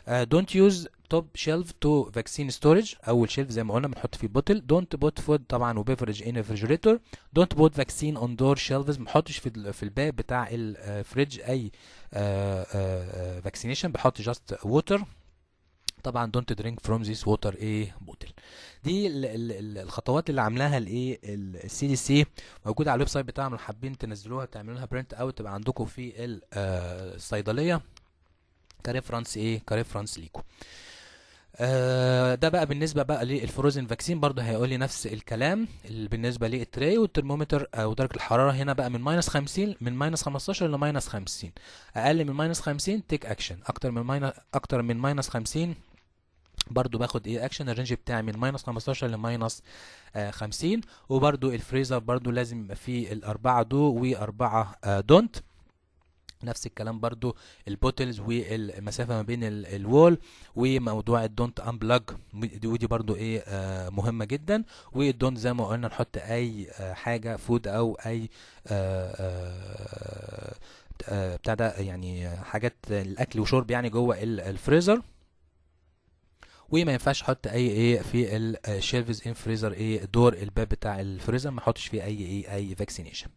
Uh, don't use top shelf to vaccine storage اول شيلف زي ما قلنا بنحط فيه بوتل don't put food طبعا وبيفرج in refrigerator don't put vaccine on door shelves ما نحطش في في الباب بتاع الفريج آه، اي فاكسينيشن بحط just water طبعا دونت درينك فروم ذيس ووتر ايه بوتل دي الـ الـ الخطوات اللي عاملاها الايه السي دي سي موجوده على الويب سايت بتاعهم لو حابين تنزلوها تعملوا لها برنت اوت تبقى عندكم في آه، الصيدليه كريفرنس ايه كريفرنس ليكم آه، ده بقى بالنسبه بقى للفروزن فاكسين برضه هيقول لي نفس الكلام بالنسبه للتري والترمومتر او آه، درجه الحراره هنا بقى من ماينس 50 من ماينس 15 لماينس 50 اقل من ماينس 50 تيك اكشن اكتر من ماينس اكتر من ماينس 50 برضو باخد ايه اكشن الرينج بتاعي من ماينس 15 لماينس 50 وبرضو الفريزر برضو لازم يبقى فيه الاربعه دو واربعه دونت آه، نفس الكلام برضو البوتلز والمسافه ما بين الوول وموضوع الدونت انبلاج ودي برضو ايه آه مهمه جدا والدونت زي ما قلنا نحط اي آه حاجه فود او اي آه،, آه آه بتاع ده يعني حاجات الاكل وشرب يعني جوه الفريزر وما ينفعش احط اي ايه في الشيلفز ان فريزر ايه دور الباب بتاع الفريزر ما احطش فيه اي ايه اي فاكسينيشن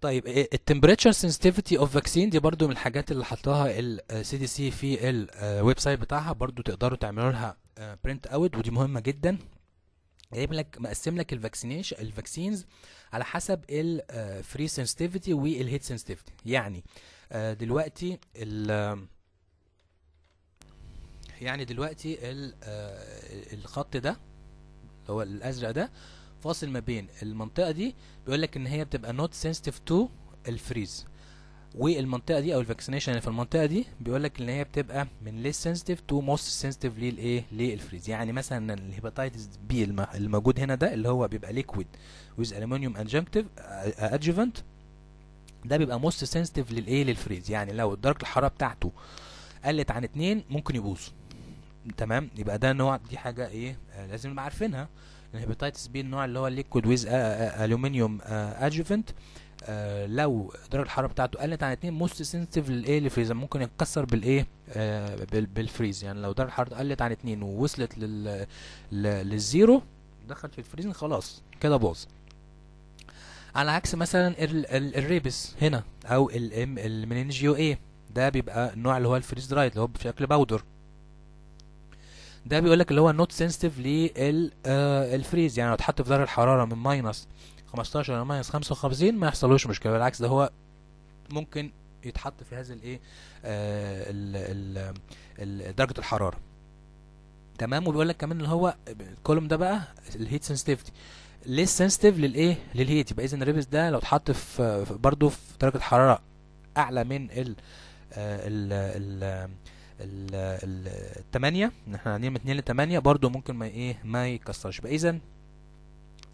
طيب التمبريتشر سنسيتيفيتي اوف فاكسين دي برضو من الحاجات اللي حطاها السي دي سي في الويب سايت آه، بتاعها برضو تقدروا تعملوا لها برنت آه، اوت ودي مهمه جدا جايب لك مقسم لك الفاكسينيشن الفاكسينز على حسب الفري سنسيتيفيتي والهيت سنسيتيفيتي يعني آه، دلوقتي ال يعني دلوقتي آه، الخط ده اللي هو الازرق ده فاصل ما بين المنطقه دي بيقول لك ان هي بتبقى نوت سنسيتيف تو الفريز والمنطقه دي او الفاكسينيشن اللي في المنطقه دي بيقول لك ان هي بتبقى من ليس سنسيتيف تو موست سنسيتيف للايه للفريز يعني مثلا الهيباتايتس بي الموجود هنا ده اللي هو بيبقى ليكويد ويز الومنيوم انجمتيف ادجوفنت ده بيبقى موست سنسيتيف للايه للفريز يعني لو الدرجه الحراره بتاعته قلت عن اتنين ممكن يبوظ تمام يبقى ده نوع دي حاجه ايه آه لازم نبقى عارفينها الهيباتيتس بي النوع اللي هو ليكويد ويز الومنيوم ادجوفنت لو درجه الحراره بتاعته قلت عن اتنين موست سنسيتيف للايه للفريز ممكن يتكسر بالايه آه بالفريز يعني لو درجه الحراره قلت عن اتنين ووصلت لل للزيرو دخلت في الفريز خلاص كده باظ على عكس مثلا الريبس هنا او المننجيو ايه ده بيبقى النوع اللي هو الفريز درايد اللي هو بشكل باودر ده بيقول لك اللي هو نوت سنسيتيف آه، الفريز يعني لو اتحط في درجه الحراره من ماينس 15 الى ماينس 55 ما يحصلوش مشكله بالعكس ده هو ممكن يتحط في هذا الايه آه، درجه الحراره تمام وبيقول لك كمان اللي هو الكولوم ده بقى الهيت سنسيتيفيتي ليه سنسيتيف للايه للهيت يبقى اذا الريبس ده لو اتحط في برضه في درجه حراره اعلى من ال آه، ال ال التمانية ان احنا عندنا من 2 ل 8 برضو ممكن ما ايه ما يكسرش يبقى اذا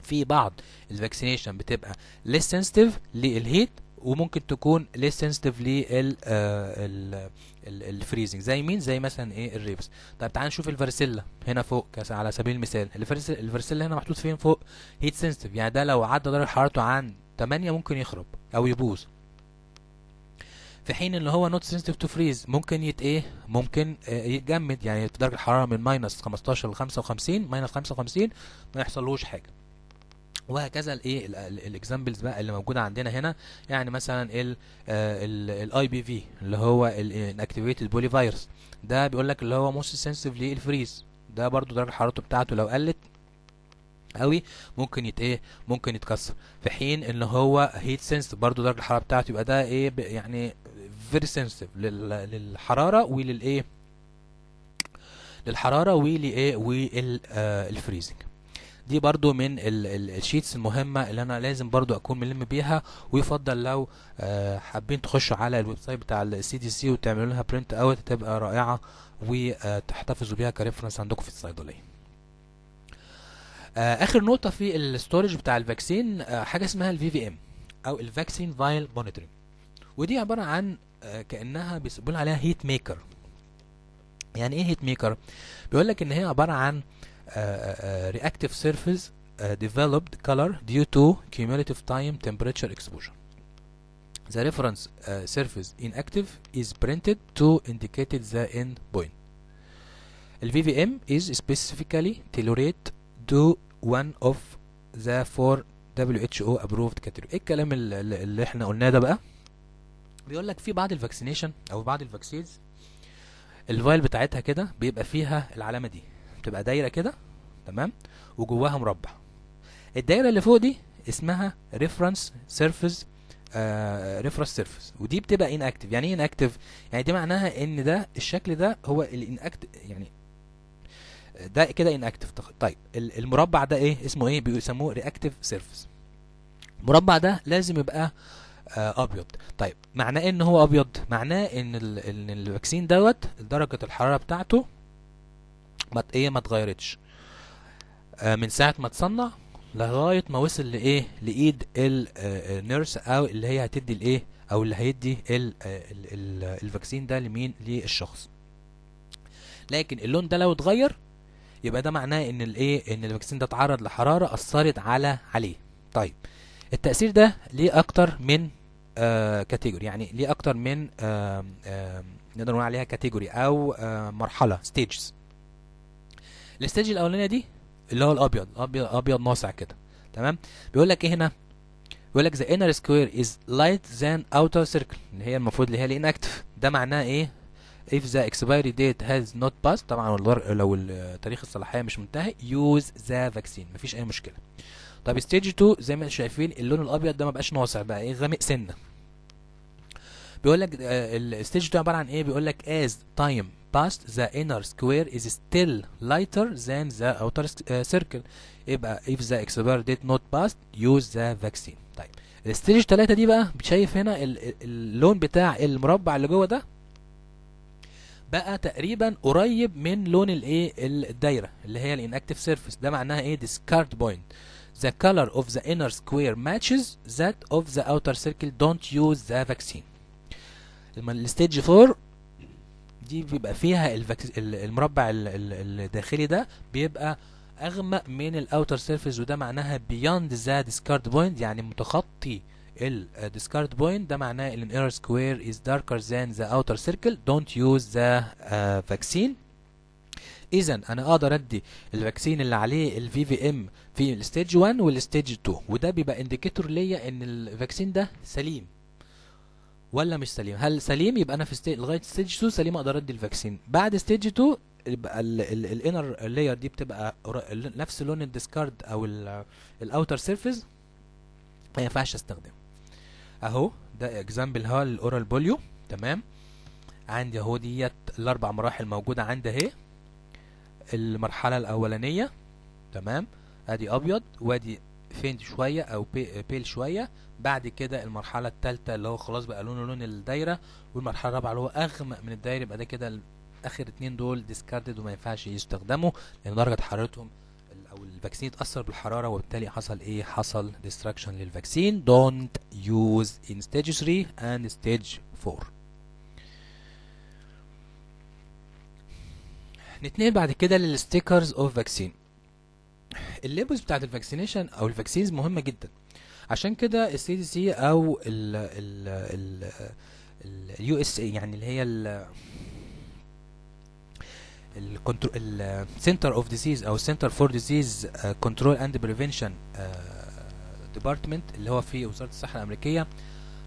في بعض الفاكسينيشن بتبقى less sensitive للهيت وممكن تكون less sensitive لل آه، الفريزنج زي مين زي مثلا ايه الريبس طيب تعال نشوف الفارسيلا هنا فوق كاس على سبيل المثال الفارسيلا هنا محطوط فين فوق هيت سنسيتيف يعني ده لو عدى درجه حرارته عن 8 ممكن يخرب او يبوظ في حين ان هو نوت سنسيتيف تو فريز ممكن يت ايه ممكن آه، يتجمد يعني درجه الحراره من ماينس 15 ل 55 ماينس 55 ما يحصلوش حاجه وهكذا الايه الاكزامبلز بقى اللي موجوده عندنا هنا يعني مثلا الاي بي في اللي هو الاكتيفيتد بولي فايروس ده بيقول لك اللي هو موست سنسيتيف للفريز ده برضو درجه حرارته بتاعته لو قلت قوي ممكن يت ايه ممكن يتكسر في حين ان هو هيت سنس برضو درجه الحراره بتاعته يبقى ده ايه يعني فيري سنسيف للحراره وللايه للحراره وللايه والفريزنج آه، دي برضو من الشيتس المهمة اللي انا لازم برضو اكون ملم بيها ويفضل لو آه، حابين تخشوا على الويب سايت بتاع السي دي سي وتعملوا لها برنت اوت تبقى رائعة وتحتفظوا بيها كريفرنس عندكم في الصيدلية آه، اخر نقطه في الاستورج بتاع الفاكسين آه، حاجه اسمها الفي في ام او الفاكسين فايل مونيتورنج ودي عباره عن آه، كانها بيقول عليها هيت ميكر يعني ايه هيت ميكر بيقول لك ان هي عباره عن رياكتيف سيرفيس developed color due to cumulative time temperature exposure The reference uh, surface inactive is printed to indicate the end point. The VVM is specifically tailored to one of the four WHO approved category ايه الكلام اللي احنا قلناه ده بقى بيقول لك في بعض الفاكسينيشن او بعض الفاكسينز الفايل بتاعتها كده بيبقى فيها العلامه دي بتبقى دايره كده تمام وجواها مربع الدايره اللي فوق دي اسمها ريفرنس سيرفيس ريفرنس سيرفيس ودي بتبقى اكتف يعني ايه اكتف يعني دي معناها ان ده الشكل ده هو الاناكتيف يعني ده كده ان اكتف طيب المربع ده ايه اسمه ايه بيسموه رياكتيف سيرفيس المربع ده لازم يبقى آه، ابيض طيب معناه ان هو ابيض معناه ان ان الفاكسين دوت درجه الحراره بتاعته ما ايه ما اتغيرتش آه، من ساعه ما اتصنع لغايه ما وصل لايه لايد النيرس آه، او اللي هي هتدي الايه او اللي هيدي الفاكسين ده لمين للشخص لكن اللون ده لو اتغير يبقى ده معناه ان الايه ان الفاكسين ده اتعرض لحراره اثرت على عليه طيب التاثير ده ليه اكتر من آه كاتيجوري يعني ليه اكتر من آه آه نقدر نقول عليها كاتيجوري او آه مرحله ستيجز الستيج الاولانيه دي اللي هو الابيض ابيض ابيض ناصع كده تمام بيقول لك ايه هنا بيقول لك the inner square is light than outer circle اللي هي المفروض اللي هي الانكتف ده معناه ايه if the expiry date has not passed طبعا لو تاريخ الصلاحيه مش منتهي use the vaccine مفيش اي مشكله طب ستيج 2 زي ما شايفين اللون الابيض ده ما بقاش ناصع بقى ايه غامق سنه بيقول لك الستيج آه، 2 عباره عن ايه بيقول لك as time passed the inner square is still lighter than the outer آه، circle يبقى if the expiry date not passed use the vaccine طيب الستيج 3 دي بقى شايف هنا اللون بتاع المربع اللي جوه ده بقى تقريبا قريب من لون الايه الدايره اللي هي الانكتيف سيرفيس ده معناها ايه ديسكارد بوينت the color of the inner square matches that of the outer circle don't use the vaccine الستيج 4 دي بيبقى فيها المربع الداخلي ده بيبقى اغمق من الاوتر سيرفيس وده معناها بيوند ذا ديسكارد بوينت يعني متخطي الديسكارد بوينت uh, ده معناه ان الايرور سكوير از داركر ذان ذا اوتر سيركل دونت يوز ذا فاكسين اذا انا اقدر ادي الفاكسين اللي عليه الفي في ام في الستيج 1 والستيج 2 وده بيبقى انديكيتور ليا ان الفاكسين ده سليم ولا مش سليم هل سليم يبقى انا في ستيج لغايه ستيج 2 سليم اقدر ادي الفاكسين بعد ستيج 2 يبقى الانر لاير دي بتبقى نفس لون الديسكارد او الاوتر سيرفيس ما ينفعش استخدمه اهو ده اكزامبل ها للاورال بوليو تمام عندي اهو ديت الاربع مراحل موجوده عندي اهي المرحله الاولانيه تمام ادي ابيض وادي فيند شويه او بيل شويه بعد كده المرحله الثالثه اللي هو خلاص بقى لونه لون الدايره والمرحله الرابعه اللي هو اغمق من الدايره يبقى ده كده اخر اتنين دول ديسكاردد وما ينفعش يستخدموا لان درجه حرارتهم او الفاكسين اتاثر بالحراره وبالتالي حصل ايه حصل ديستراكشن للفاكسين don't use in stage 3 and stage 4 نتنقل بعد كده للستيكرز اوف فاكسين الليبلز بتاعت الفاكسينيشن او الفاكسينز مهمه جدا عشان كده السي دي سي او ال ال ال اليو اس اي يعني اللي هي السنتر اوف ديزيز او سنتر فور ديزيز كنترول اند بريفنشن ديبارتمنت اللي هو في وزاره الصحه الامريكيه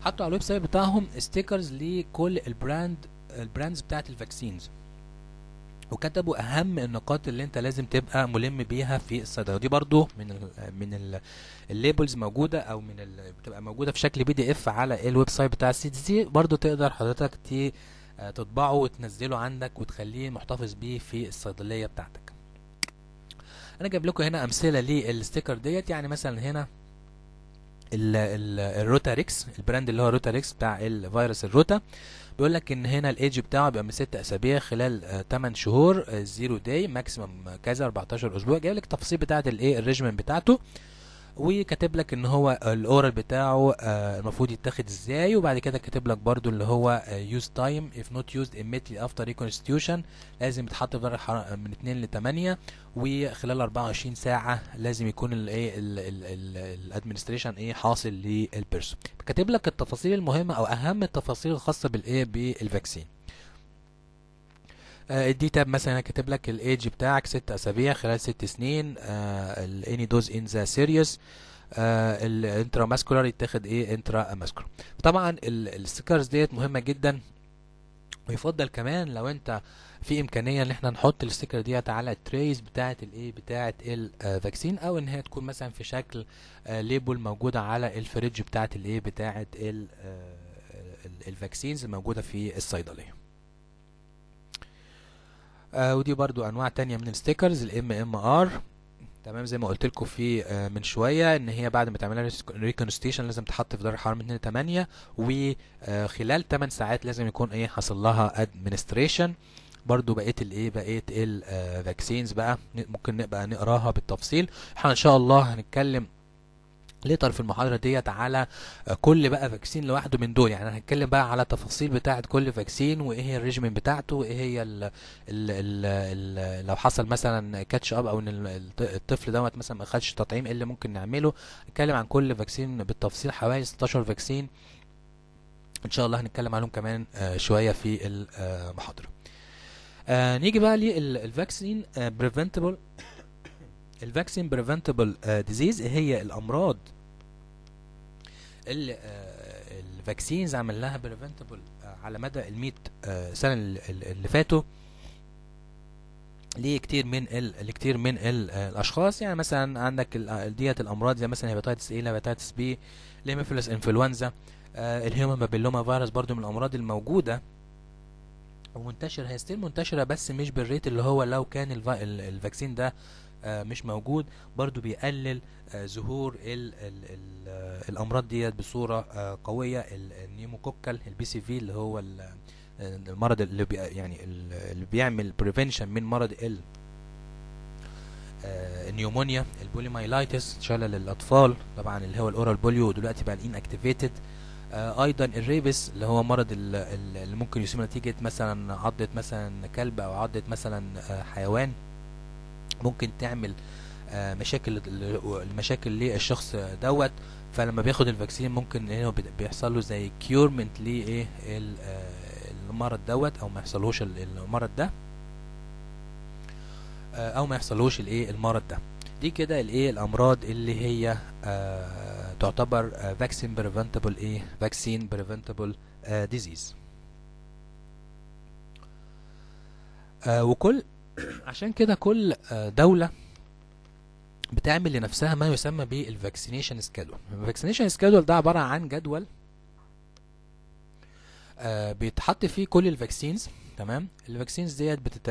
حطوا على الويب سايت بتاعهم ستيكرز لكل البراند البراندز بتاعه الفاكسينز وكتبوا اهم النقاط اللي انت لازم تبقى ملم بيها في الصيدله دي برضو من ال من ال الليبلز موجوده او من بتبقى موجوده في شكل بي دي اف على الويب سايت بتاع السي دي سي برضو تقدر حضرتك آه، تطبعه وتنزله عندك وتخليه محتفظ بيه في الصيدلية بتاعتك انا جايب لكم هنا امثله للستيكر ديت يعني مثلا هنا الروتاريكس البراند اللي هو روتاريكس بتاع الفيروس الروتا بيقول لك ان هنا الايدج بتاعه بيبقى من 6 اسابيع خلال 8 آه، شهور آه، زيرو داي ماكسيمم كذا 14 اسبوع جايب لك التفاصيل بتاعه الايه الريجمن بتاعته وكاتب لك ان هو الاورال بتاعه آه، المفروض يتاخد ازاي وبعد كده كاتب لك برده اللي هو يوز تايم اف نوت يوزد immediately افتر ريكونستيوشن لازم يتحط في درجه حراره من 2 ل 8 وخلال 24 ساعه لازم يكون الايه الادمنستريشن ايه حاصل للبيرسون كاتب لك التفاصيل المهمه او اهم التفاصيل الخاصه بالايه بالفاكسين الدي آه، تاب مثلا كاتب لك الايدج بتاعك ست اسابيع خلال ست سنين الاني دوز ان ذا سيريوس الانترا ماسكولار يتاخد ايه انترا ماسكولار طبعا الستيكرز ديت مهمه جدا ويفضل كمان لو انت في امكانيه ان احنا نحط الستيكر ديت على التريز بتاعه الايه بتاعه الفاكسين آه، او ان هي تكون مثلا في شكل ليبل آه، موجوده على الفريج بتاعه الايه بتاعه الفاكسينز الموجوده في الصيدليه آه ودي برضو انواع تانية من الستيكرز الام ام ار تمام زي ما قلت لكم في آه، من شويه ان هي بعد ما تعملها ريكونستيشن لازم تحط في درجه حراره من 2 8 وخلال 8 ساعات لازم يكون ايه حصل لها ادمنستريشن برضو بقيه الايه بقيه الفاكسينز آه، بقى ممكن نبقى نقراها بالتفصيل احنا ان شاء الله هنتكلم ليتر في المحاضره ديت على كل بقى فاكسين لوحده من دول يعني انا بقى على تفاصيل بتاعه كل فاكسين وايه هي الريجيمين بتاعته وايه هي ال ال ال الـ لو حصل مثلا كاتش اب او ان الطفل دوت مثلا ما خدش تطعيم ايه اللي ممكن نعمله هنتكلم عن كل فاكسين بالتفصيل حوالي 16 فاكسين ان شاء الله هنتكلم عنهم كمان آه، شويه في المحاضره آه، آه، نيجي بقى للفاكسين بريفنتبل الفاكسين بريفنتبل ديزيز هي الامراض الفاكسينز آه، عمل لها بريفنتبل آه، على مدى ال 100 آه، سنه اللي فاتوا ليه كتير من ال كتير من ال الاشخاص يعني مثلا عندك ديت الامراض زي مثلا هيباتيتس اي هيباتيتس بي ليمفلس انفلونزا الهيومن بابيلوما فيروس برضو من الامراض الموجوده ومنتشره هي ستيل منتشره بس مش بالريت اللي هو لو كان الفاكسين ده آه، مش موجود برضو بيقلل آه، ظهور آه، الامراض ديت بصوره قويه النيموكوكال البي سي في اللي هو المرض اللي بي يعني اللي بيعمل بريفنشن من مرض ال النيومونيا البوليمايلايتس شلل الاطفال طبعا اللي هو الاورال بوليو دلوقتي بقى انكتيفيتد اكتيفيتد ايضا الريبس اللي هو مرض اللي ممكن يصيب نتيجه مثلا عضه مثلا كلب او عضه مثلا حيوان ممكن تعمل آه، مشاكل المشاكل للشخص دوت فلما بياخد الفاكسين ممكن هنا بيحصل له زي كيورمنت لايه آه، المرض دوت او ما يحصلهوش المرض ده آه، او ما يحصلهوش الايه المرض ده دي كده الايه الامراض اللي هي آه تعتبر فاكسين بريفنتبل ايه فاكسين بريفنتبل ديزيز وكل عشان كده كل آه، دولة بتعمل لنفسها ما يسمى بالفاكسينيشن سكادول الفاكسينيشن سكادول ده عبارة عن جدول آه، بيتحط فيه كل الفاكسينز تمام الفاكسينز ديت بتت...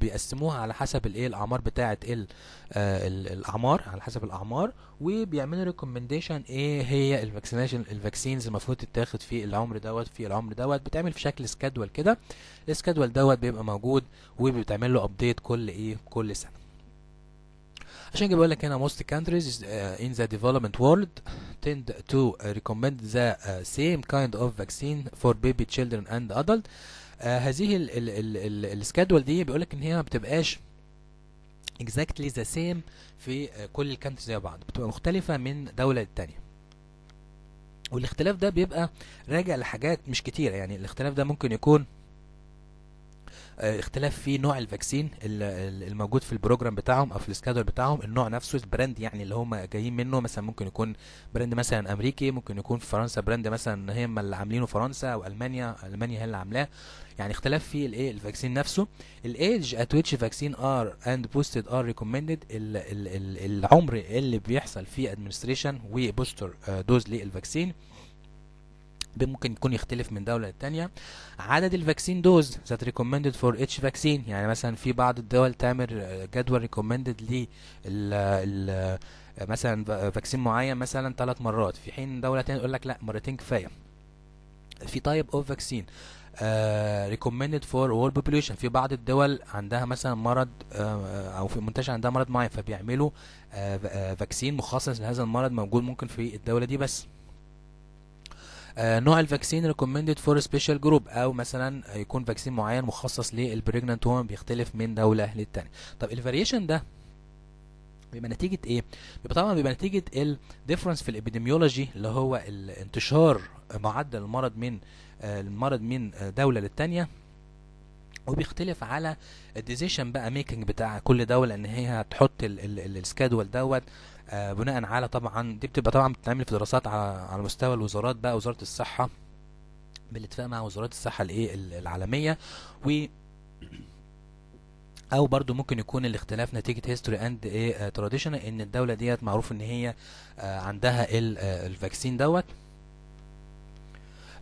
بيقسموها على حسب الايه الاعمار بتاعه ال... آه الاعمار على حسب الاعمار وبيعملوا ريكومنديشن ايه هي الفاكسينيشن الفاكسينز المفروض تتاخد في العمر دوت في العمر دوت بتعمل في شكل سكادول كده السكادول دوت بيبقى موجود وبيتعمل له ابديت كل ايه كل سنه عشان كده بقول لك هنا most countries uh, in the developed world tend to recommend the uh, same kind of vaccine for baby children and adult آه هذه السكادول دي بيقول لك ان هي ما بتبقاش exactly the same في آه، كل الكانتري زي بعض بتبقى مختلفه من دوله للتانيه والاختلاف ده بيبقى راجع لحاجات مش كتيره يعني الاختلاف ده ممكن يكون آه، اختلاف في نوع الفاكسين الموجود في البروجرام بتاعهم او في السكادول بتاعهم النوع نفسه البراند يعني اللي هم جايين منه مثلا ممكن يكون براند مثلا امريكي ممكن يكون في فرنسا براند مثلا هم اللي عاملينه فرنسا او المانيا المانيا هي اللي عاملاه يعني اختلاف في الايه الفاكسين نفسه الايدج ات ويتش فاكسين ار اند بوستد ار ريكومندد العمر اللي بيحصل فيه ادمنستريشن وبوستر دوز للفاكسين ممكن يكون يختلف من دولة للتانية عدد الفاكسين دوز that recommended for each vaccine يعني مثلا في بعض الدول تعمل آه، جدول recommended لل ال آه، مثلا فاكسين معين مثلا ثلاث مرات في حين دولة تانية تقول لك لا مرتين كفاية في تايب اوف فاكسين ريكومندد فور وول بوبوليشن في بعض الدول عندها مثلا مرض آه،, آه او في منتشر عندها مرض معين فبيعملوا آه فاكسين آه، مخصص لهذا المرض موجود ممكن في الدوله دي بس آه، نوع الفاكسين ريكومندد فور سبيشال جروب او مثلا يكون فاكسين معين مخصص للبريجننت وومن بيختلف من دوله للتانيه طب الفاريشن ده بيبقى نتيجه ايه بيبقى طبعا بيبقى نتيجه الديفرنس في الابيديميولوجي اللي هو الانتشار معدل المرض من المرض من دولة للتانية وبيختلف على الديزيشن بقى ميكنج بتاع كل دوله ان هي هتحط السكادول دوت آه، بناء على طبعا دي بتبقى طبعا بتتعمل في دراسات على مستوى الوزارات بقى وزاره الصحه بالاتفاق مع وزارات الصحه الايه العالميه و او برضو ممكن يكون الاختلاف نتيجه هيستوري اند ايه تراديشن ان الدوله ديت معروف ان هي آه، عندها الفاكسين آه، دوت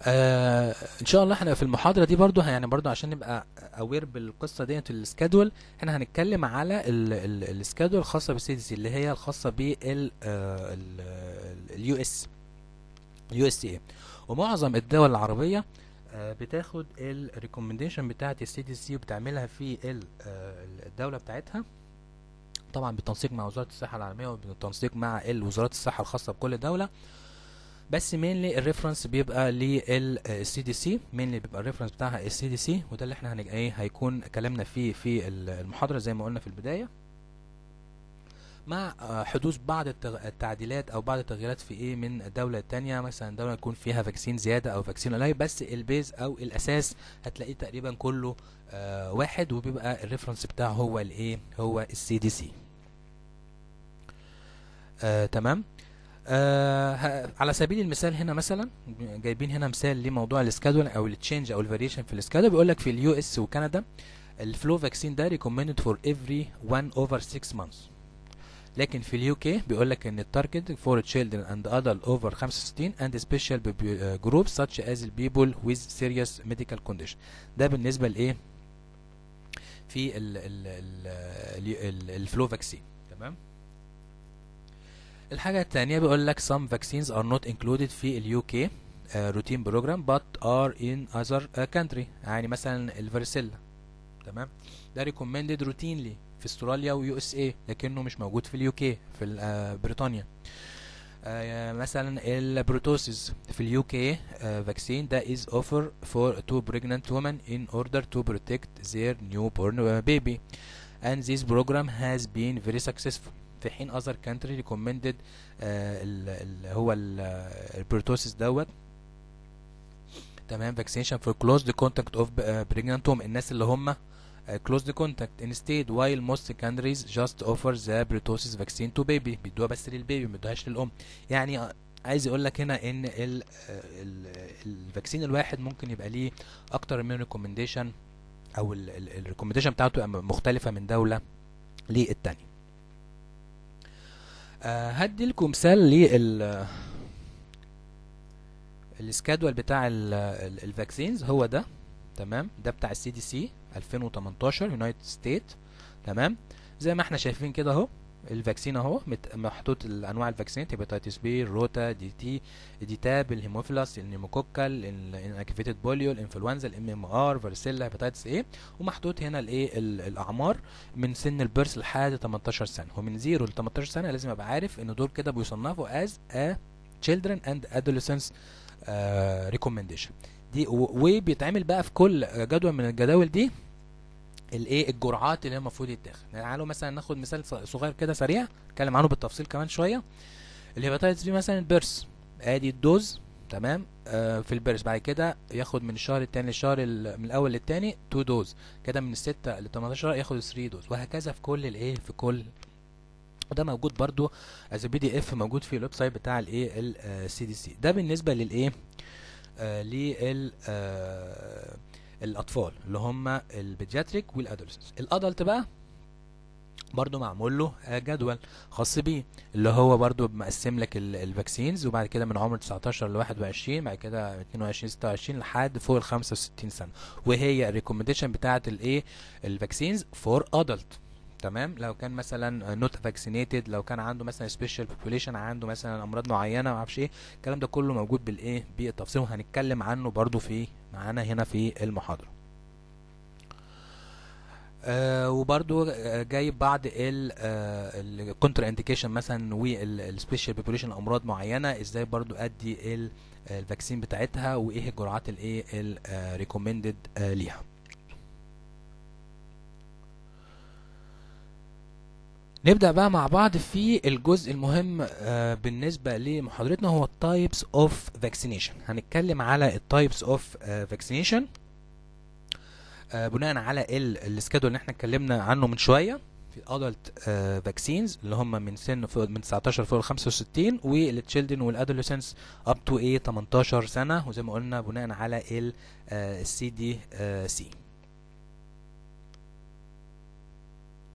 آه، ان شاء الله احنا في المحاضره دي برضو يعني برضو عشان نبقى اوير بالقصه ديت السكادول احنا هنتكلم على السكادول الخاصه بالسي دي سي اللي هي الخاصه بال اليو اس اليو اس اي ومعظم الدول العربيه آه، بتاخد الريكومنديشن بتاعه السي دي سي وبتعملها في آه، الدوله بتاعتها طبعا بالتنسيق مع وزاره الصحه العالميه وبالتنسيق مع وزارات الصحه الخاصه بكل دوله بس مينلي الريفرنس بيبقى للسي دي سي مينلي بيبقى الريفرنس بتاعها السي دي سي وده اللي احنا هنج... ايه هيكون كلامنا فيه في المحاضره زي ما قلنا في البدايه مع آه، حدوث بعض التعديلات او بعض التغييرات في ايه من الدوله تانية مثلا دوله يكون فيها فاكسين زياده او فاكسين قليل بس البيز او الاساس هتلاقيه تقريبا كله آه، واحد وبيبقى الريفرنس بتاعه هو الايه هو السي دي سي آه تمام آه على سبيل المثال هنا مثلا جايبين هنا مثال لموضوع السكادول او التشينج او الفاريشن في السكادول بيقول لك في اليو اس وكندا الفلو فاكسين ده ريكومندد فور افري 1 اوفر 6 مانثس لكن في اليو كي بيقول لك ان التارجت فور تشيلدرن اند ادل اوفر 65 اند سبيشال جروب ساتش از البيبل ويز serious ميديكال كونديشن ده بالنسبه لايه في الفلو فاكسين تمام الحاجة التانية بيقول لك some vaccines are not included في اليو كي routine program but are in other country يعني مثلا الفاريسيلا تمام ده recommended routinely في استراليا و USA لكنه مش موجود في ال UK في بريطانيا مثلا البروتوسيس في اليو كي vaccine that is offered for to pregnant women in order to protect their newborn baby and this program has been very successful في حين اذر كانتري ريكومندد اللي هو آه، البرتوسيس دوت تمام فاكسينشن فور كلوزد كونتاكت اوف pregnant women الناس اللي هم كلوزد آه، كونتاكت instead وايل موست كانتريز جاست اوفر ذا بريتوسيس فاكسين تو بيبي بيدوها بس للبيبي ما بيدوهاش للام يعني آه، عايز يقول لك هنا ان الفاكسين الواحد ممكن يبقى ليه اكتر من ريكومنديشن او الريكومنديشن بتاعته مختلفه من دوله للتانيه هدي لكم مثال لل السكادول بتاع الفاكسينز هو ده تمام ده بتاع السي دي سي 2018 يونايتد ستيت تمام زي ما احنا شايفين كده اهو الفاكسين اهو محطوط انواع الفاكسين هيباتيتس بي الروتا دي تي دي تاب الهيموفيلاس النيموكوكال الانكفيتد بوليو الانفلونزا الام ام ار فارسيلا هيباتيتس ايه ومحطوط هنا الايه الاعمار من سن البيرس لحد 18 سنه ومن 0 ل 18 سنه لازم ابقى عارف ان دول كده بيصنفوا از ا تشيلدرن اند ادوليسنس ريكومنديشن دي وبيتعمل بقى في كل جدول من الجداول دي الايه الجرعات اللي المفروض يتاخد يعني تعالوا مثلا ناخد مثال صغير كده سريع نتكلم عنه بالتفصيل كمان شويه الهيباتايتس بي مثلا البرس ادي الدوز تمام آه في البرس بعد كده ياخد من الشهر التاني للشهر من الاول للثاني 2 دوز كده من 6 ل 18 ياخد 3 دوز وهكذا في كل الايه في كل وده موجود برضو از بي دي اف موجود في الويب سايت بتاع الايه السي دي سي ده بالنسبه للايه آه لل آه الاطفال اللي هم البيدياتريك والادولسنس الادلت بقى برضو معمول له جدول خاص بيه اللي هو برضو مقسم لك الفاكسينز وبعد كده من عمر 19 ل 21 بعد كده 22 26 لحد فوق ال 65 سنه وهي الريكومنديشن بتاعه الايه الفاكسينز فور ادلت تمام لو كان مثلا نوت فاكسينيتد لو كان عنده مثلا سبيشال بوبوليشن عنده مثلا امراض معينه ما اعرفش ايه الكلام ده كله موجود بالايه بالتفصيل وهنتكلم عنه برضو في معانا هنا في المحاضره آه وبرده جايب بعض الكونتر انديكيشن آه، مثلا والسبيشال بوبوليشن امراض معينه ازاي برضو ادي الفاكسين آه، بتاعتها وايه الجرعات الايه الريكومندد آه، ليها نبدأ بقى مع بعض في الجزء المهم آه، بالنسبة لمحاضرتنا هو التايبس اوف فاكسينيشن هنتكلم على التايبس اوف فاكسينيشن بناء على السكادول اللي احنا اتكلمنا عنه من شوية في ادلت آه، فاكسينز اللي هم من سن فوق من 19 فوق ال 65 والتشيلدرن والادوليسنس اب تو ايه 18 سنة وزي ما قلنا بناء على السي دي سي